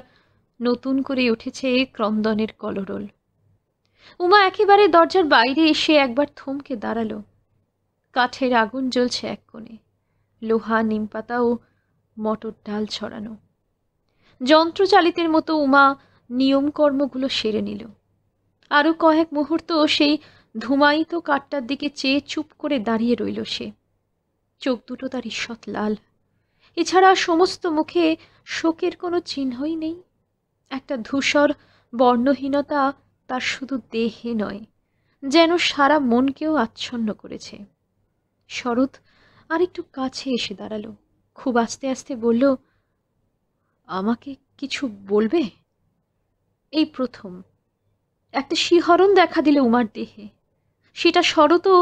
নতুন করে উঠেছে ক্রন্দনের কলরোল উমা একেবারে দরজার বাইরে এসে একবার থমকে দাঁড়ালো কাঠের আগুন জ্বলছে এক কোণে লোহা নিমপাতা ও মটর ডাল ছড়ানো যন্ত্রচালিতের মতো উমা নিয়মকর্মগুলো সেরে নিল আরও কয়েক মুহূর্ত সেই ধুমায়িত কাঠটার দিকে চেয়ে চুপ করে দাঁড়িয়ে রইল সে চোখ দুটো তার ঈষৎ লাল এছাড়া সমস্ত মুখে শোকের কোনো চিহ্নই নেই একটা ধূসর বর্ণহীনতা তার শুধু দেহে নয় যেন সারা মনকেও আচ্ছন্ন করেছে শরৎ আর একটু কাছে এসে দাঁড়ালো খুব আস্তে আস্তে বলল আমাকে কিছু বলবে এই প্রথম একটা শিহরণ দেখা দিল উমার দেহে সেটা শরৎও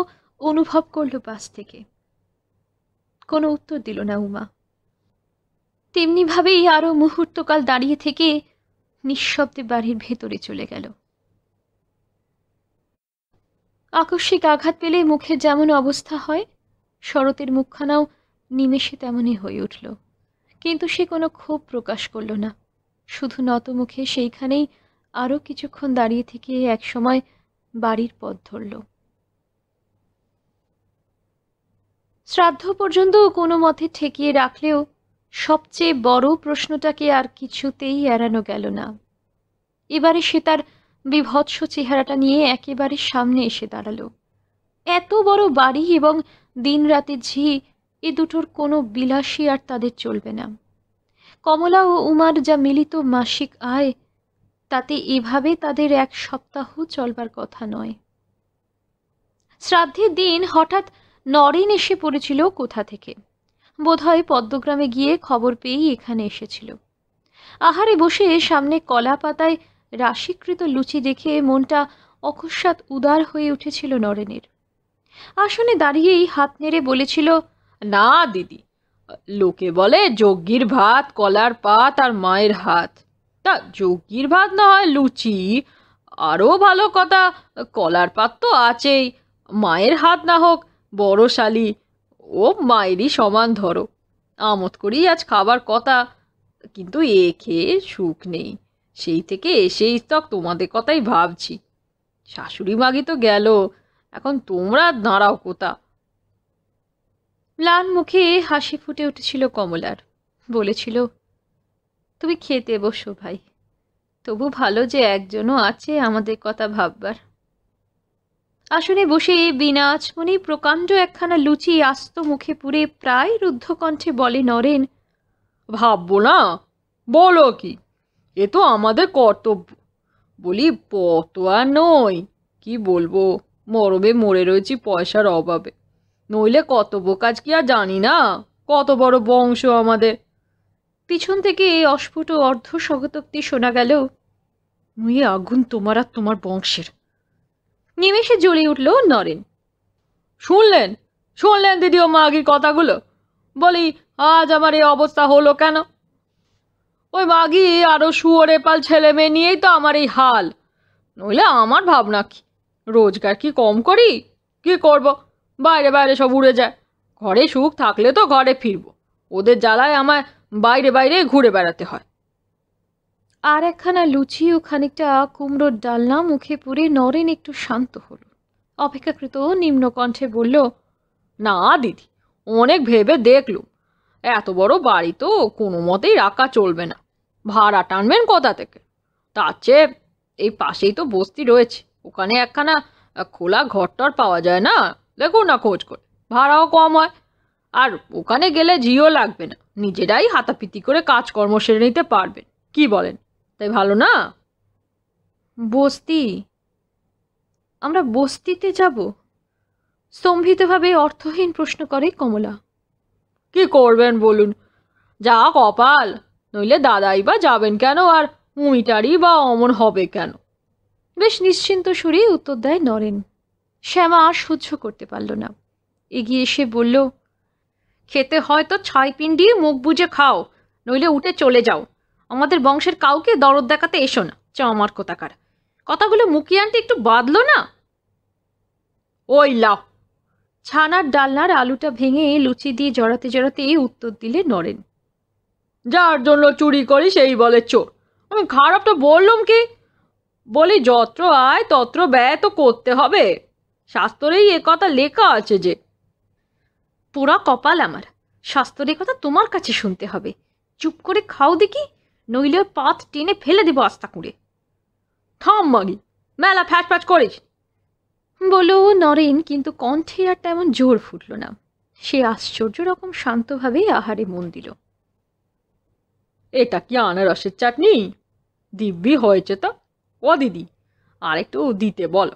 অনুভব করল পাশ থেকে কোনো উত্তর দিল না উমা তেমনিভাবেই আরও মুহূর্তকাল দাঁড়িয়ে থেকে নিঃশব্দে বাড়ির ভেতরে চলে গেল আকস্মিক আঘাত পেলে মুখের যেমন অবস্থা হয় শরতের মুখখানাও নিমেষে তেমনই হয়ে উঠল কিন্তু সে কোনো ক্ষোভ প্রকাশ করল না শুধু নত মুখে সেইখানেই আরও কিছুক্ষণ দাঁড়িয়ে থেকে একসময় বাড়ির পথ ধরল শ্রাদ্ধ পর্যন্ত কোনো মতে ঠেকিয়ে রাখলেও সবচেয়ে বড় প্রশ্নটাকে আর কিছুতেই এড়ানো গেল না এবারে সে তার বিভৎস চেহারাটা নিয়ে একেবারে সামনে এসে দাঁড়ালো এত বড় বাড়ি এবং দিন রাতে ঝি এ দুটোর কোনো বিলাসী আর তাদের চলবে না কমলা ও উমার যা মিলিত মাসিক আয় তাতে এভাবে তাদের এক সপ্তাহ চলবার কথা নয় শ্রাদ্ধের দিন হঠাৎ নরেন এসে পড়েছিল কোথা থেকে বোধহয় পদ্মগ্রামে গিয়ে খবর পেয়েই এখানে এসেছিল আহারে বসে সামনে কলা পাতায় রাশিকৃত লুচি দেখে মনটা অকস্মাৎ উদার হয়ে উঠেছিল নরেনের আসনে দাঁড়িয়েই হাত নেড়ে বলেছিল না দিদি লোকে বলে যজ্ঞির ভাত কলার পাত আর মায়ের হাত তা যজ্ঞির ভাত না হয় লুচি আরও ভালো কথা কলার পাত তো আছেই মায়ের হাত না হোক বড় শালি ও মায়েরই সমান ধরো আমোদ করেই আজ খাবার কথা কিন্তু এ খেয়ে সুখ নেই সেই থেকে এসেই তক তোমাদের কথাই ভাবছি শাশুড়ি মাগি তো গেল এখন তোমরা দাঁড়াও কোথা ম্লান মুখে হাসি ফুটে উঠেছিল কমলার বলেছিল তুমি খেতে বসো ভাই তবু ভালো যে একজনও আছে আমাদের কথা ভাববার আসনে বসে বিনা আচমনি প্রকাণ্ড একখানা লুচি আস্ত মুখে পুরে প্রায় রুদ্ধকণ্ঠে বলে নরেন ভাববো না বলো কি এ তো আমাদের কর্তব্য বলি আর নই কি বলবো মরবে মরে রয়েছি পয়সার অভাবে নইলে কত কাজ কি আর জানি না কত বড় বংশ আমাদের পিছন থেকে এই অস্ফুট অর্ধ শগতোক্তি শোনা গেল মুই আগুন তোমার আর তোমার বংশের নিমেষে জ্বলে উঠল নরেন শুনলেন শুনলেন দিদি ও মাগির কথাগুলো বলি আজ আমার এই অবস্থা হলো কেন ওই মাগি আরও শুয়োরে পাল ছেলে মেয়ে নিয়েই তো আমার এই হাল নইলে আমার ভাবনা কি রোজগার কি কম করি কি করব বাইরে বাইরে সব উড়ে যায় ঘরে সুখ থাকলে তো ঘরে ফিরবো ওদের জ্বালায় আমায় বাইরে বাইরে ঘুরে বেড়াতে হয় আর একখানা লুচি ও খানিকটা কুমড়োর ডালনা মুখে পুরে নরেন একটু শান্ত হল অপেক্ষাকৃত নিম্নকণ্ঠে বলল না দিদি অনেক ভেবে দেখলুম এত বড় বাড়ি তো কোনো মতেই রাখা চলবে না ভাড়া টানবেন কোথা থেকে তার চেয়ে এই পাশেই তো বস্তি রয়েছে ওখানে একখানা খোলা ঘরটর পাওয়া যায় না দেখুন না খোঁজ করে ভাড়াও কম হয় আর ওখানে গেলে জিও লাগবে না নিজেরাই হাতাপিতি করে কাজকর্ম সেরে নিতে পারবেন কি বলেন তাই ভালো না বস্তি আমরা বস্তিতে যাব স্তম্ভিতভাবে অর্থহীন প্রশ্ন করে কমলা কি করবেন বলুন যা কপাল নইলে দাদাই বা যাবেন কেন আর মুমিটারই বা অমন হবে কেন বেশ নিশ্চিন্ত সুরে উত্তর দেয় নরেন শ্যামা আর সহ্য করতে পারল না এগিয়ে এসে বলল খেতে হয়তো ছয় পিন্ডি মুখ বুঝে খাও নইলে উঠে চলে যাও আমাদের বংশের কাউকে দরদ দেখাতে এসো না চমার কোথাকার কথাগুলো মুখিয়ে আনটি একটু বাঁধলো না ওই লাও ছানার ডালনার আলুটা ভেঙে লুচি দিয়ে জড়াতে জড়াতে উত্তর দিলে নরেন যার জন্য চুরি করি সেই বলে চোর আমি খারাপটা বললাম কি বলি যত্র আয় তত্র ব্যয় তো করতে হবে শাস্ত্রেই এ কথা লেখা আছে যে পুরা কপাল আমার শাস্ত্রের কথা তোমার কাছে শুনতে হবে চুপ করে খাও দেখি নইলে পাত টেনে ফেলে দেবো আস্তা কুড়ে থাম মাগি মেলা ফ্যাচ ফ্যাচ করিস বলো নরেন কিন্তু কণ্ঠে আর তেমন জোর ফুটল না সে আশ্চর্য রকম শান্তভাবেই আহারে মন দিল এটা কি আনারসের চাটনি দিব্যি হয়েছে তো ও দিদি আরেকটু দিতে বল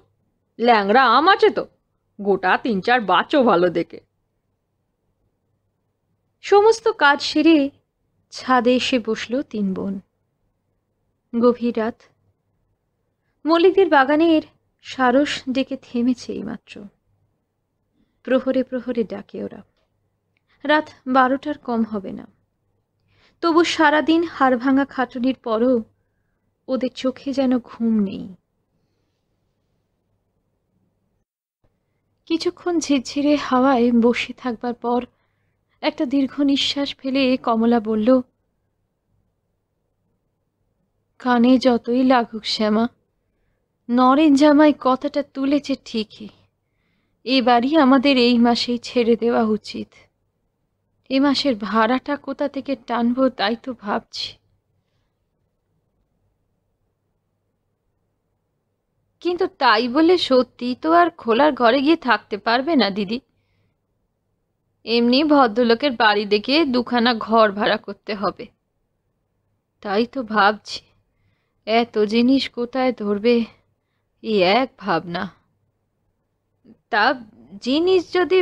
ল্যাংড়া আম আছে তো গোটা তিন চার বাঁচো ভালো দেখে সমস্ত কাজ সেরে ছাদে এসে বসল তিন বোন গভীর রাত মল্লিকদের বাগানের সারস ডেকে থেমেছে এইমাত্র প্রহরে প্রহরে ডাকে ওরা রাত বারোটার কম হবে না তবু সারাদিন হাড়ভাঙা ভাঙা খাটুনির পরও ওদের চোখে যেন ঘুম নেই কিছুক্ষণ ঝিরঝিরে হাওয়ায় বসে থাকবার পর একটা দীর্ঘ নিঃশ্বাস ফেলে কমলা বলল কানে যতই লাগুক শ্যামা নরেন জামাই কথাটা তুলেছে ঠিকই এবারই আমাদের এই মাসেই ছেড়ে দেওয়া উচিত এ মাসের ভাড়াটা কোথা থেকে টানব তাই তো ভাবছি কিন্তু তাই বলে সত্যি তো আর খোলার ঘরে গিয়ে থাকতে পারবে না দিদি এমনি ভদ্রলোকের বাড়ি দেখে দুখানা ঘর ভাড়া করতে হবে তাই তো ভাবছি এত জিনিস কোথায় ধরবে এই এক ভাবনা তা জিনিস যদি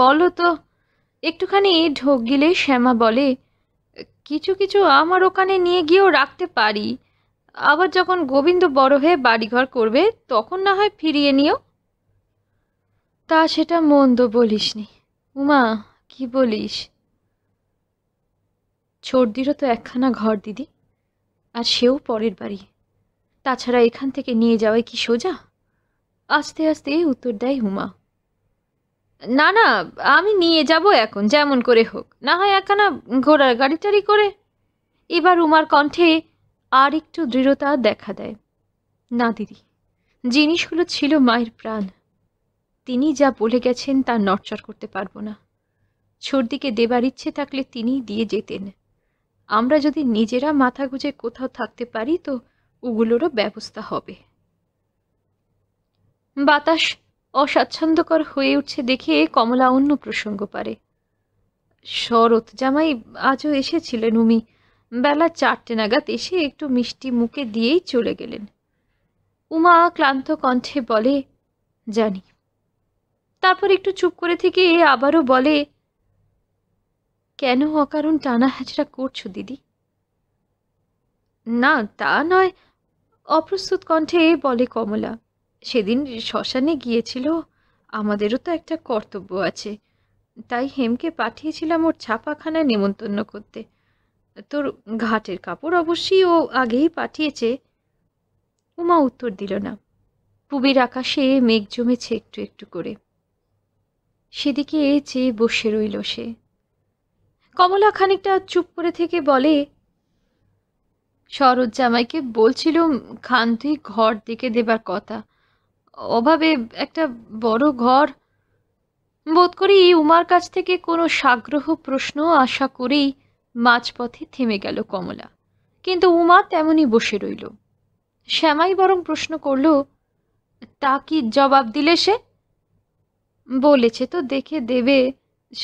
বলো তো একটুখানি ঢোক গিলে শ্যামা বলে কিছু কিছু আমার ওখানে নিয়ে গিয়েও রাখতে পারি আবার যখন গোবিন্দ বড় হয়ে বাড়িঘর করবে তখন না হয় ফিরিয়ে নিও তা সেটা মন্দ বলিসনি উমা কি বলিস সর্দিরও তো একখানা ঘর দিদি আর সেও পরের বাড়ি তাছাড়া এখান থেকে নিয়ে যাওয়াই কি সোজা আস্তে আস্তে উত্তর দেয় হুমা না না আমি নিয়ে যাব এখন যেমন করে হোক না হয় একখানা ঘোড়ার গাড়ি টাড়ি করে এবার উমার কণ্ঠে আর একটু দৃঢ়তা দেখা দেয় না দিদি জিনিসগুলো ছিল মায়ের প্রাণ তিনি যা বলে গেছেন তা নড়চড় করতে পারবো না সর্দিকে দেবার ইচ্ছে থাকলে তিনি দিয়ে যেতেন আমরা যদি নিজেরা মাথা গুঁজে কোথাও থাকতে পারি তো ওগুলোরও ব্যবস্থা হবে বাতাস অস্বাচ্ছন্দ্যকর হয়ে উঠছে দেখে কমলা অন্য প্রসঙ্গ পারে শরৎ জামাই আজও এসেছিলেন উমি বেলা চারটে নাগাদ এসে একটু মিষ্টি মুখে দিয়েই চলে গেলেন উমা ক্লান্ত কণ্ঠে বলে জানি তারপর একটু চুপ করে থেকে এ আবারও বলে কেন অকারণ টানা হ্যাচড়া করছো দিদি না তা নয় অপ্রস্তুত কণ্ঠে বলে কমলা সেদিন শ্মশানে গিয়েছিল আমাদেরও তো একটা কর্তব্য আছে তাই হেমকে পাঠিয়েছিলাম ওর ছাপাখানায় নেমন্তন্ন করতে তোর ঘাটের কাপড় অবশ্যই ও আগেই পাঠিয়েছে উমা উত্তর দিল না পুবির আকাশে মেঘ জমেছে একটু একটু করে সেদিকে চেয়ে বসে রইল সে কমলা খানিকটা চুপ করে থেকে বলে শরৎ জামাইকে বলছিলুম খান তুই ঘর দেখে দেবার কথা অভাবে একটা বড় ঘর বোধ করি উমার কাছ থেকে কোনো সাগ্রহ প্রশ্ন আশা করেই মাঝপথে থেমে গেল কমলা কিন্তু উমা তেমনই বসে রইল শ্যামাই বরং প্রশ্ন করল তা কি জবাব দিলে সে বলেছে তো দেখে দেবে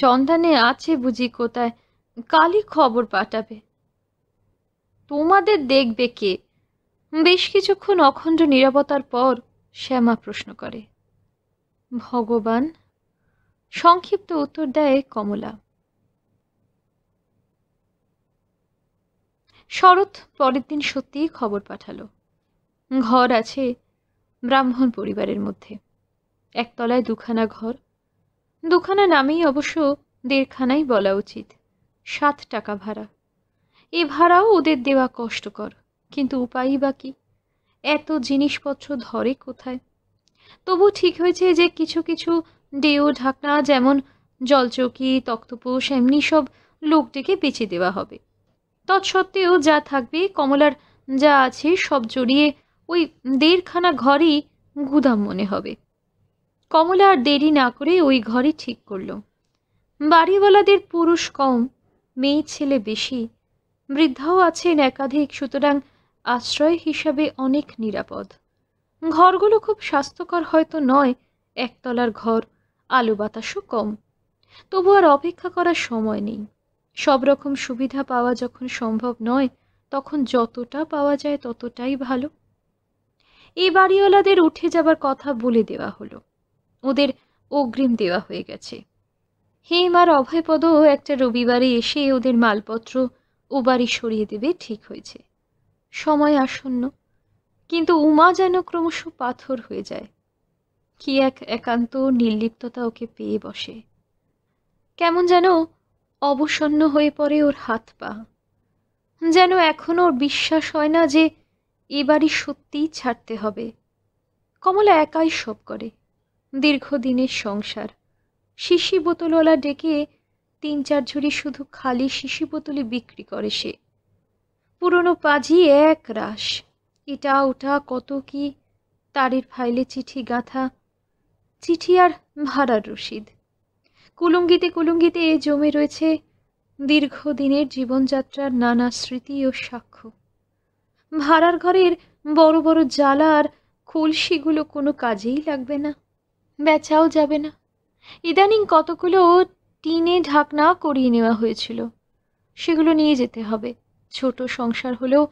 সন্ধানে আছে বুঝি কোথায় কালই খবর পাঠাবে তোমাদের দেখবে কে বেশ কিছুক্ষণ অখণ্ড নিরাপত্তার পর শ্যামা প্রশ্ন করে ভগবান সংক্ষিপ্ত উত্তর দেয় কমলা শরৎ পরের দিন সত্যিই খবর পাঠালো ঘর আছে ব্রাহ্মণ পরিবারের মধ্যে একতলায় দুখানা ঘর দুখানা নামেই অবশ্য দেড়খানাই বলা উচিত সাত টাকা ভাড়া এ ভাড়াও ওদের দেওয়া কষ্টকর কিন্তু উপায়ই বা কি এত জিনিসপত্র ধরে কোথায় তবু ঠিক হয়েছে যে কিছু কিছু ডেও ঢাকনা যেমন জলচৌকি তক্তপোষ এমনি সব লোক ডেকে বেঁচে দেওয়া হবে তৎসত্ত্বেও যা থাকবে কমলার যা আছে সব জড়িয়ে ওই দেড়খানা ঘরেই গুদাম মনে হবে কমলা আর দেরি না করে ওই ঘরে ঠিক করল বাড়িওয়ালাদের পুরুষ কম মেয়ে ছেলে বেশি বৃদ্ধাও আছেন একাধিক সুতরাং আশ্রয় হিসাবে অনেক নিরাপদ ঘরগুলো খুব স্বাস্থ্যকর হয়তো নয় একতলার ঘর আলো বাতাসও কম তবু আর অপেক্ষা করার সময় নেই সব রকম সুবিধা পাওয়া যখন সম্ভব নয় তখন যতটা পাওয়া যায় ততটাই ভালো এই বাড়িওয়ালাদের উঠে যাবার কথা বলে দেওয়া হলো ওদের অগ্রিম দেওয়া হয়ে গেছে হেম আর অভয়পদও একটা রবিবারে এসে ওদের মালপত্র ও বাড়ি সরিয়ে দেবে ঠিক হয়েছে সময় আসন্ন কিন্তু উমা যেন ক্রমশ পাথর হয়ে যায় কি এক একান্ত নির্লিপ্ততা ওকে পেয়ে বসে কেমন যেন অবসন্ন হয়ে পড়ে ওর হাত পা যেন এখনও ওর বিশ্বাস হয় না যে এ বাড়ি সত্যিই ছাড়তে হবে কমলা একাই সব করে দীর্ঘদিনের সংসার শিশি বোতলওয়ালা ডেকে তিন চার ঝুড়ি শুধু খালি শিশি বোতলই বিক্রি করে সে পুরনো পাজি এক রাস এটা ওটা কত কি তারির ফাইলে চিঠি গাঁথা চিঠি আর ভাড়ার রসিদ কুলুঙ্গিতে কুলুঙ্গিতে এ জমে রয়েছে দীর্ঘদিনের জীবনযাত্রার নানা স্মৃতি ও সাক্ষ্য ভাড়ার ঘরের বড় বড় জ্বালার খুলসিগুলো কোনো কাজেই লাগবে না বেচাও যাবে না ইদানিং কতগুলো টিনে ঢাকনা করিয়ে নেওয়া হয়েছিল সেগুলো নিয়ে যেতে হবে ছোট সংসার হলেও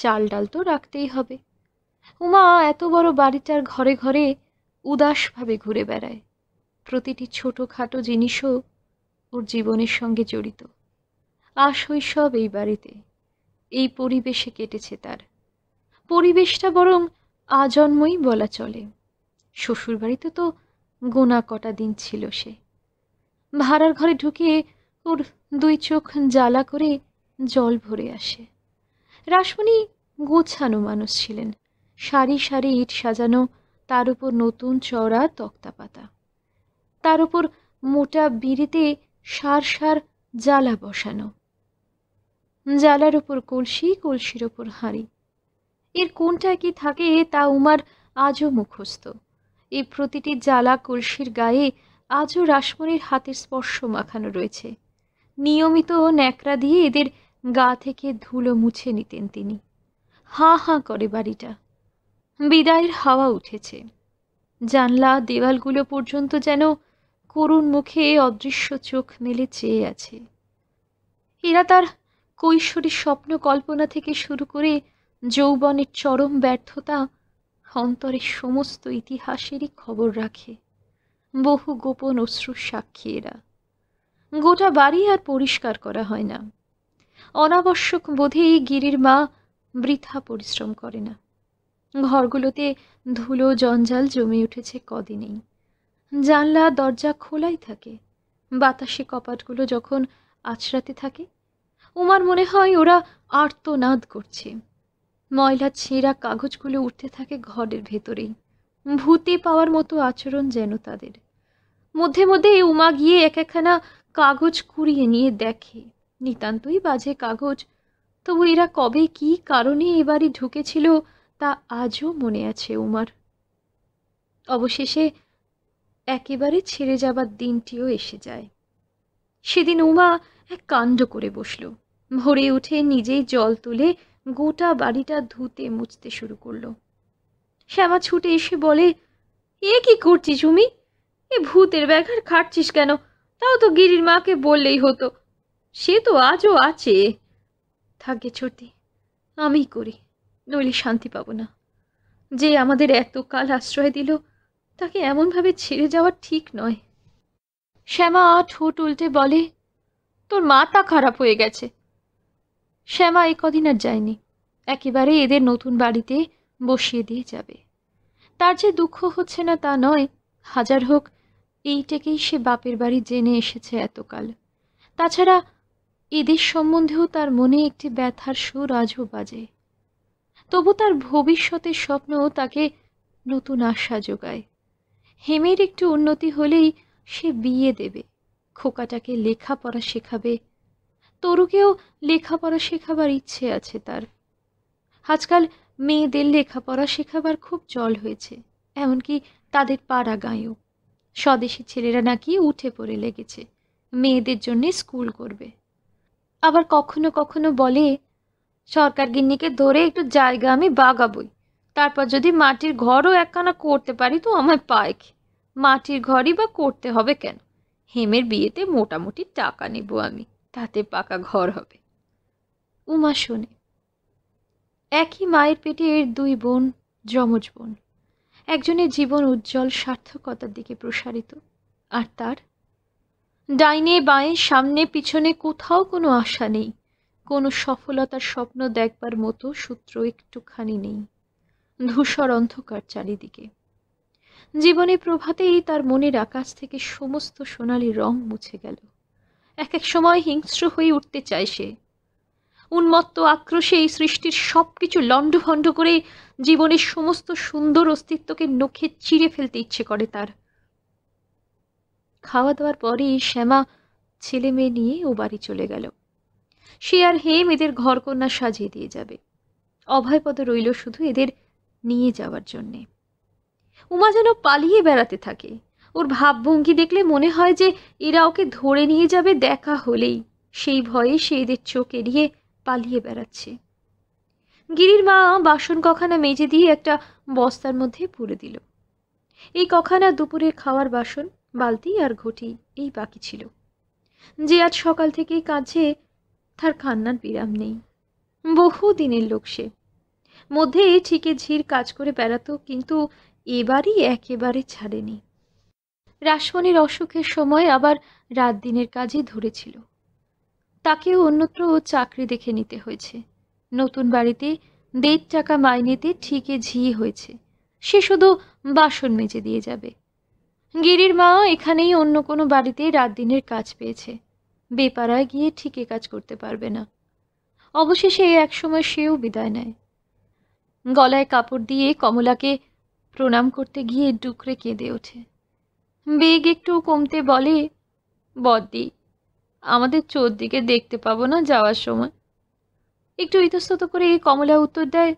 চাল ডাল তো রাখতেই হবে উমা এত বড় বাড়িটার ঘরে ঘরে উদাসভাবে ঘুরে বেড়ায় প্রতিটি ছোটোখাটো জিনিসও ওর জীবনের সঙ্গে জড়িত আশৈশব এই বাড়িতে এই পরিবেশে কেটেছে তার পরিবেশটা বরং আজন্মই বলা চলে শ্বশুরবাড়িতে তো গোনা কটা দিন ছিল সে ভাড়ার ঘরে ঢুকে ওর দুই চোখ জ্বালা করে জল ভরে আসে রাসমণি গোছানো মানুষ ছিলেন সারি সারি ইট সাজানো তার উপর নতুন চওড়া তক্তা পাতা তার উপর মোটা বিড়িতে সার সার জ্বালা বসানো জ্বালার ওপর কলসি কলসির ওপর হাঁড়ি এর কোনটা কি থাকে তা উমার আজও মুখস্থ এই প্রতিটি জ্বালা কলসির গায়ে আজও রাসমণির হাতের স্পর্শ মাখানো রয়েছে নিয়মিত ন্যাকড়া দিয়ে এদের গা থেকে ধুলো মুছে নিতেন তিনি হাঁ হাঁ করে বাড়িটা বিদায়ের হাওয়া উঠেছে জানলা দেওয়ালগুলো পর্যন্ত যেন করুণ মুখে অদৃশ্য চোখ মেলে চেয়ে আছে এরা তার কৈশোরী স্বপ্ন কল্পনা থেকে শুরু করে যৌবনের চরম ব্যর্থতা অন্তরের সমস্ত ইতিহাসেরই খবর রাখে বহু গোপন অশ্রুর সাক্ষী এরা গোটা বাড়ি আর পরিষ্কার করা হয় না অনাবশ্যক বোধে গিরির মা বৃথা পরিশ্রম করে না ঘরগুলোতে ধুলো জঞ্জাল জমে উঠেছে কদিনেই জানলা দরজা খোলাই থাকে বাতাসে কপাটগুলো যখন আছড়াতে থাকে উমার মনে হয় ওরা আর্তনাদ করছে ময়লা ছেঁড়া কাগজগুলো উঠতে থাকে ঘরের ভেতরেই ভূতে পাওয়ার মতো আচরণ যেন তাদের মধ্যে মধ্যে এই উমা গিয়ে এক একখানা কাগজ কুড়িয়ে নিয়ে দেখে নিতান্তই বাজে কাগজ তবু এরা কবে কি কারণে এ বাড়ি ঢুকেছিল তা আজও মনে আছে উমার অবশেষে একেবারে ছেড়ে যাবার দিনটিও এসে যায় সেদিন উমা এক কাণ্ড করে বসল ভরে উঠে নিজেই জল তুলে গোটা বাড়িটা ধুতে মুছতে শুরু করলো শ্যামা ছুটে এসে বলে এ কি করছিস তুমি এ ভূতের ব্যাঘার খাটছিস কেন তাও তো গিরির মাকে বললেই হতো সে তো আজও আছে থাকে ছোটি আমি করি নইলে শান্তি পাবো না যে আমাদের এত কাল আশ্রয় দিল তাকে এমনভাবে ছেড়ে যাওয়া ঠিক নয় শ্যামা ঠোঁট উল্টে বলে তোর মাথা খারাপ হয়ে গেছে শ্যামা এ কদিন আর যায়নি একেবারে এদের নতুন বাড়িতে বসিয়ে দিয়ে যাবে তার যে দুঃখ হচ্ছে না তা নয় হাজার হোক এইটাকেই সে বাপের বাড়ি জেনে এসেছে এতকাল তাছাড়া এদের সম্বন্ধেও তার মনে একটি ব্যথার সুর আজও বাজে তবু তার ভবিষ্যতের স্বপ্ন তাকে নতুন আশা যোগায় হেমের একটু উন্নতি হলেই সে বিয়ে দেবে খোকাটাকে লেখাপড়া শেখাবে তরুকেও লেখাপড়া শেখাবার ইচ্ছে আছে তার আজকাল মেয়েদের লেখাপড়া শেখাবার খুব চল হয়েছে এমনকি তাদের পাড়া গায়েও স্বদেশি ছেলেরা নাকি উঠে পড়ে লেগেছে মেয়েদের জন্যে স্কুল করবে আবার কখনো কখনো বলে সরকার গিন্নিকে ধরে একটু জায়গা আমি বাগাবই তারপর যদি মাটির ঘরও একখানা করতে পারি তো আমার পায় মাটির ঘরই বা করতে হবে কেন হেমের বিয়েতে মোটামুটি টাকা নেব আমি তাতে পাকা ঘর হবে উমা শোনে একই মায়ের পেটে এর দুই বোন যমজ বোন একজনের জীবন উজ্জ্বল সার্থকতার দিকে প্রসারিত আর তার ডাইনে বাঁয়ে সামনে পিছনে কোথাও কোনো আশা নেই কোনো সফলতার স্বপ্ন দেখবার মতো সূত্র একটুখানি নেই ধূসর অন্ধকার চারিদিকে জীবনে প্রভাতেই তার মনের আকাশ থেকে সমস্ত সোনালি রং মুছে গেল এক এক সময় হিংস্র হয়ে উঠতে চায় সে উন্মত্ত আক্রোশে এই সৃষ্টির সব কিছু লণ্ডভণ্ড করে জীবনের সমস্ত সুন্দর অস্তিত্বকে নখে চিড়ে ফেলতে ইচ্ছে করে তার খাওয়া দাওয়ার পরেই শ্যামা ছেলে মেয়ে নিয়ে ও বাড়ি চলে গেল সে আর হেম এদের ঘরকন্যা সাজিয়ে দিয়ে যাবে অভয়পদ রইল শুধু এদের নিয়ে যাওয়ার জন্যে উমা যেন পালিয়ে বেড়াতে থাকে ওর ভাবভঙ্গি দেখলে মনে হয় যে এরা ওকে ধরে নিয়ে যাবে দেখা হলেই সেই ভয়ে সে এদের চোখ এড়িয়ে পালিয়ে বেড়াচ্ছে গিরির মা বাসন কখানা মেজে দিয়ে একটা বস্তার মধ্যে পুরে দিল এই কখানা দুপুরে খাওয়ার বাসন বালতি আর ঘটি এই বাকি ছিল যে আজ সকাল থেকেই কাছে তার কান্নার বিরাম নেই বহু দিনের লোক সে মধ্যে ঠিকে ঝির কাজ করে বেড়াতো কিন্তু এবারই একেবারে ছাড়েনি রাসমণির অসুখের সময় আবার রাত দিনের কাজই ধরেছিল তাকেও অন্যত্র চাকরি দেখে নিতে হয়েছে নতুন বাড়িতে দেড় টাকা মাইনেতে ঠিকে ঝি হয়েছে সে শুধু বাসন মেজে দিয়ে যাবে গিরির মা এখানেই অন্য কোনো বাড়িতে রাত দিনের কাজ পেয়েছে বেপাড়ায় গিয়ে ঠিকে কাজ করতে পারবে না অবশেষে এক সময় সেও বিদায় নেয় গলায় কাপড় দিয়ে কমলাকে প্রণাম করতে গিয়ে ডুকরে কেঁদে ওঠে বেগ একটু কমতে বলে বদি আমাদের চোরদিকে দেখতে পাবো না যাওয়ার সময় একটু ইতস্তত করে কমলা উত্তর দেয়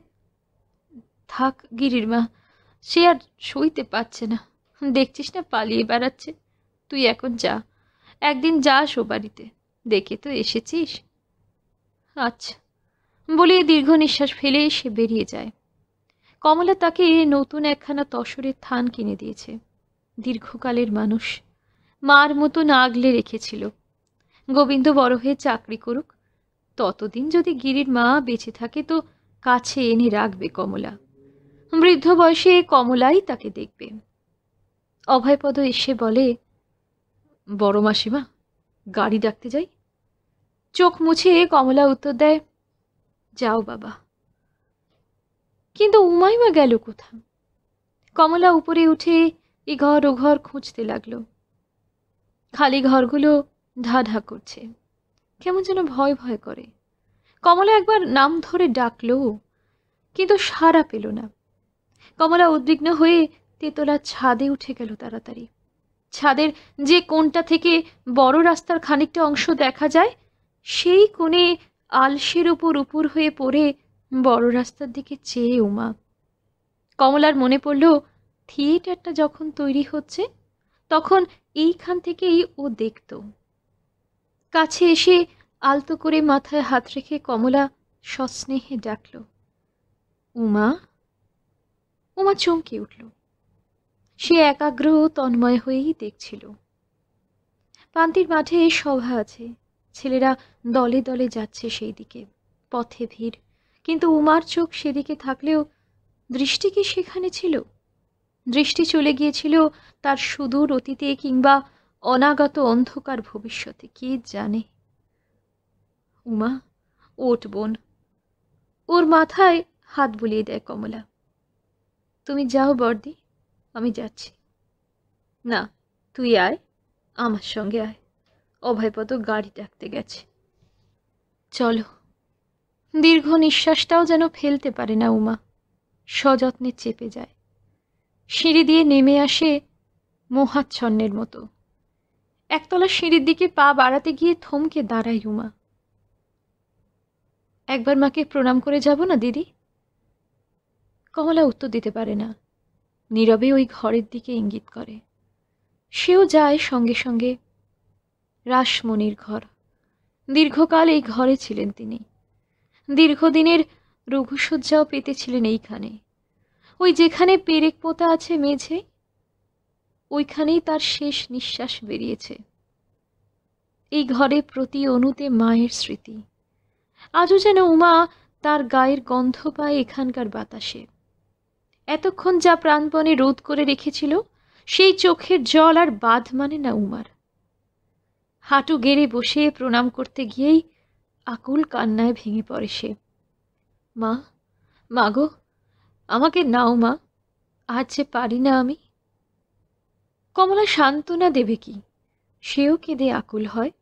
থাক গিরির মা সে আর সইতে পারছে না দেখছিস না পালিয়ে বেড়াচ্ছে তুই এখন যা একদিন যাস ও বাড়িতে দেখে তো এসেছিস আচ্ছা বলে দীর্ঘ নিঃশ্বাস ফেলে সে বেরিয়ে যায় কমলা তাকে নতুন একখানা তসরের থান কিনে দিয়েছে দীর্ঘকালের মানুষ মার মতো আগলে রেখেছিল গোবিন্দ বড় হয়ে চাকরি করুক ততদিন যদি গিরির মা বেঁচে থাকে তো কাছে এনে রাখবে কমলা বৃদ্ধ বয়সে কমলাই তাকে দেখবে অভয়পদ এসে বলে বড় মাসিমা গাড়ি ডাকতে যাই চোখ মুছে কমলা উত্তর দেয় যাও বাবা কিন্তু উমাইমা গেল কোথা কমলা উপরে উঠে এ ঘর ও ঘর খুঁজতে লাগল খালি ঘরগুলো ঢা ঢা করছে কেমন যেন ভয় ভয় করে কমলা একবার নাম ধরে ডাকল কিন্তু সাড়া পেল না কমলা উদ্বিগ্ন হয়ে তেতলা ছাদে উঠে গেল তাড়াতাড়ি ছাদের যে কোনটা থেকে বড় রাস্তার খানিকটা অংশ দেখা যায় সেই কোণে আলসের উপর উপর হয়ে পড়ে বড় রাস্তার দিকে চেয়ে উমা কমলার মনে পড়ল থিয়েটারটা যখন তৈরি হচ্ছে তখন এইখান থেকেই ও দেখত কাছে এসে আলতো করে মাথায় হাত রেখে কমলা সস্নেহে ডাকল উমা উমা চমকে উঠল সে একাগ্র তন্ময় হয়েই দেখছিল পান্তির মাঠে সভা আছে ছেলেরা দলে দলে যাচ্ছে সেই দিকে পথে ভিড় কিন্তু উমার চোখ সেদিকে থাকলেও দৃষ্টি কি সেখানে ছিল দৃষ্টি চলে গিয়েছিল তার সুদূর অতীতে কিংবা অনাগত অন্ধকার ভবিষ্যতে কে জানে উমা ওট বোন ওর মাথায় হাত বুলিয়ে দেয় কমলা তুমি যাও বর্দি আমি যাচ্ছি না তুই আয় আমার সঙ্গে আয় অভয়পদ গাড়ি ডাকতে গেছে চলো দীর্ঘ নিঃশ্বাসটাও যেন ফেলতে পারে না উমা সযত্নে চেপে যায় সিঁড়ি দিয়ে নেমে আসে মোহাচ্ছন্নের মতো একতলা সিঁড়ির দিকে পা বাড়াতে গিয়ে থমকে দাঁড়ায় উমা একবার মাকে প্রণাম করে যাব না দিদি কমলা উত্তর দিতে পারে না নীরবে ওই ঘরের দিকে ইঙ্গিত করে সেও যায় সঙ্গে সঙ্গে রাসমণির ঘর দীর্ঘকাল এই ঘরে ছিলেন তিনি দীর্ঘদিনের রঘুসজ্জাও পেতেছিলেন এইখানে ওই যেখানে পেরেক পোতা আছে মেঝে ওইখানেই তার শেষ নিঃশ্বাস বেরিয়েছে এই ঘরে প্রতি অনুতে মায়ের স্মৃতি আজও যেন উমা তার গায়ের গন্ধ পায় এখানকার বাতাসে এতক্ষণ যা প্রাণপণে রোধ করে রেখেছিল সেই চোখের জল আর বাধ মানে না উমার হাঁটু গেড়ে বসে প্রণাম করতে গিয়েই আকুল কান্নায় ভেঙে পড়ে সে মা মাগো আমাকে নাও মা আজ যে পারি না আমি কমলা সান্ত্বনা দেবে কি সেও কেঁদে আকুল হয়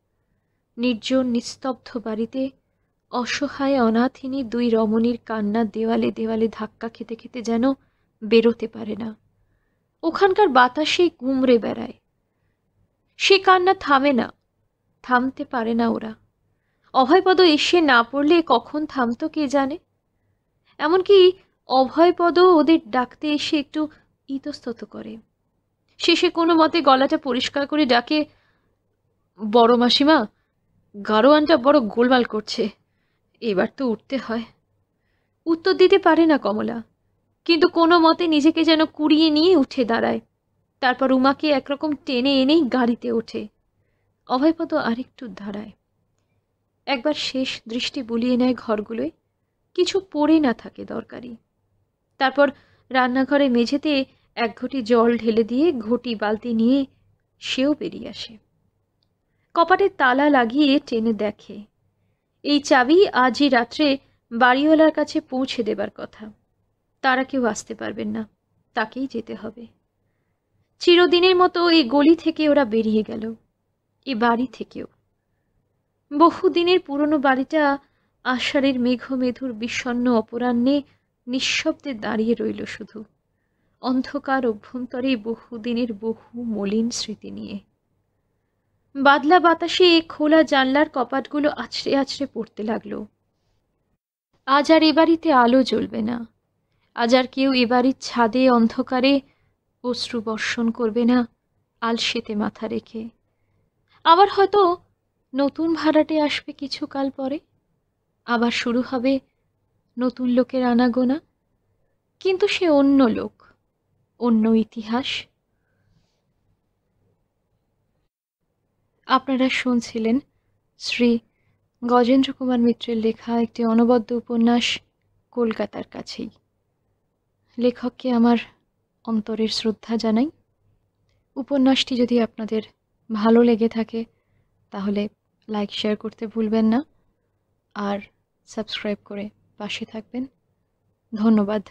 নির্জন নিস্তব্ধ বাড়িতে অসহায় অনাথিনী দুই রমণীর কান্না দেওয়ালে দেওয়ালে ধাক্কা খেতে খেতে যেন বেরোতে পারে না ওখানকার বাতাসে কুমড়ে বেড়ায় সে কান্না থামে না থামতে পারে না ওরা অভয়পদ এসে না পড়লে কখন থামতো কে জানে এমনকি অভয়পদ ওদের ডাকতে এসে একটু ইতস্তত করে শেষে কোনো মতে গলাটা পরিষ্কার করে ডাকে বড় মাসিমা গারোয়ানটা বড় গোলমাল করছে এবার তো উঠতে হয় উত্তর দিতে পারে না কমলা কিন্তু কোনো মতে নিজেকে যেন কুড়িয়ে নিয়ে উঠে দাঁড়ায় তারপর উমাকে একরকম টেনে এনেই গাড়িতে ওঠে অভয়পদ আরেকটু দাঁড়ায় একবার শেষ দৃষ্টি বুলিয়ে নেয় ঘরগুলোয় কিছু পড়ে না থাকে দরকারি তারপর রান্নাঘরে মেঝেতে এক ঘটি জল ঢেলে দিয়ে ঘটি বালতি নিয়ে সেও বেরিয়ে আসে কপাটে তালা লাগিয়ে টেনে দেখে এই চাবি আজই রাত্রে বাড়িওয়ালার কাছে পৌঁছে দেবার কথা তারা কেউ আসতে পারবেন না তাকেই যেতে হবে চিরদিনের মতো এই গলি থেকে ওরা বেরিয়ে গেল এ বাড়ি থেকেও বহুদিনের পুরনো বাড়িটা আষাঢ়ের মেঘমেধুর বিষণ্ন অপরাহ্নে নিঃশব্দে দাঁড়িয়ে রইল শুধু অন্ধকার অভ্যন্তরে বহুদিনের বহু মলিন স্মৃতি নিয়ে বাদলা বাতাসে এই খোলা জানলার কপাটগুলো আছড়ে আছড়ে পড়তে লাগল আজ আর এ বাড়িতে আলো জ্বলবে না আজ আর কেউ এ বাড়ির ছাদে অন্ধকারে অশ্রু বর্ষণ করবে না আলসেতে মাথা রেখে আবার হয়তো নতুন ভাড়াটে আসবে কিছুকাল পরে আবার শুরু হবে নতুন লোকের আনাগোনা কিন্তু সে অন্য লোক অন্য ইতিহাস আপনারা শুনছিলেন শ্রী গজেন্দ্র কুমার মিত্রের লেখা একটি অনবদ্য উপন্যাস কলকাতার কাছেই লেখককে আমার অন্তরের শ্রদ্ধা জানাই উপন্যাসটি যদি আপনাদের ভালো লেগে থাকে তাহলে লাইক শেয়ার করতে ভুলবেন না আর সাবস্ক্রাইব করে পাশে থাকবেন ধন্যবাদ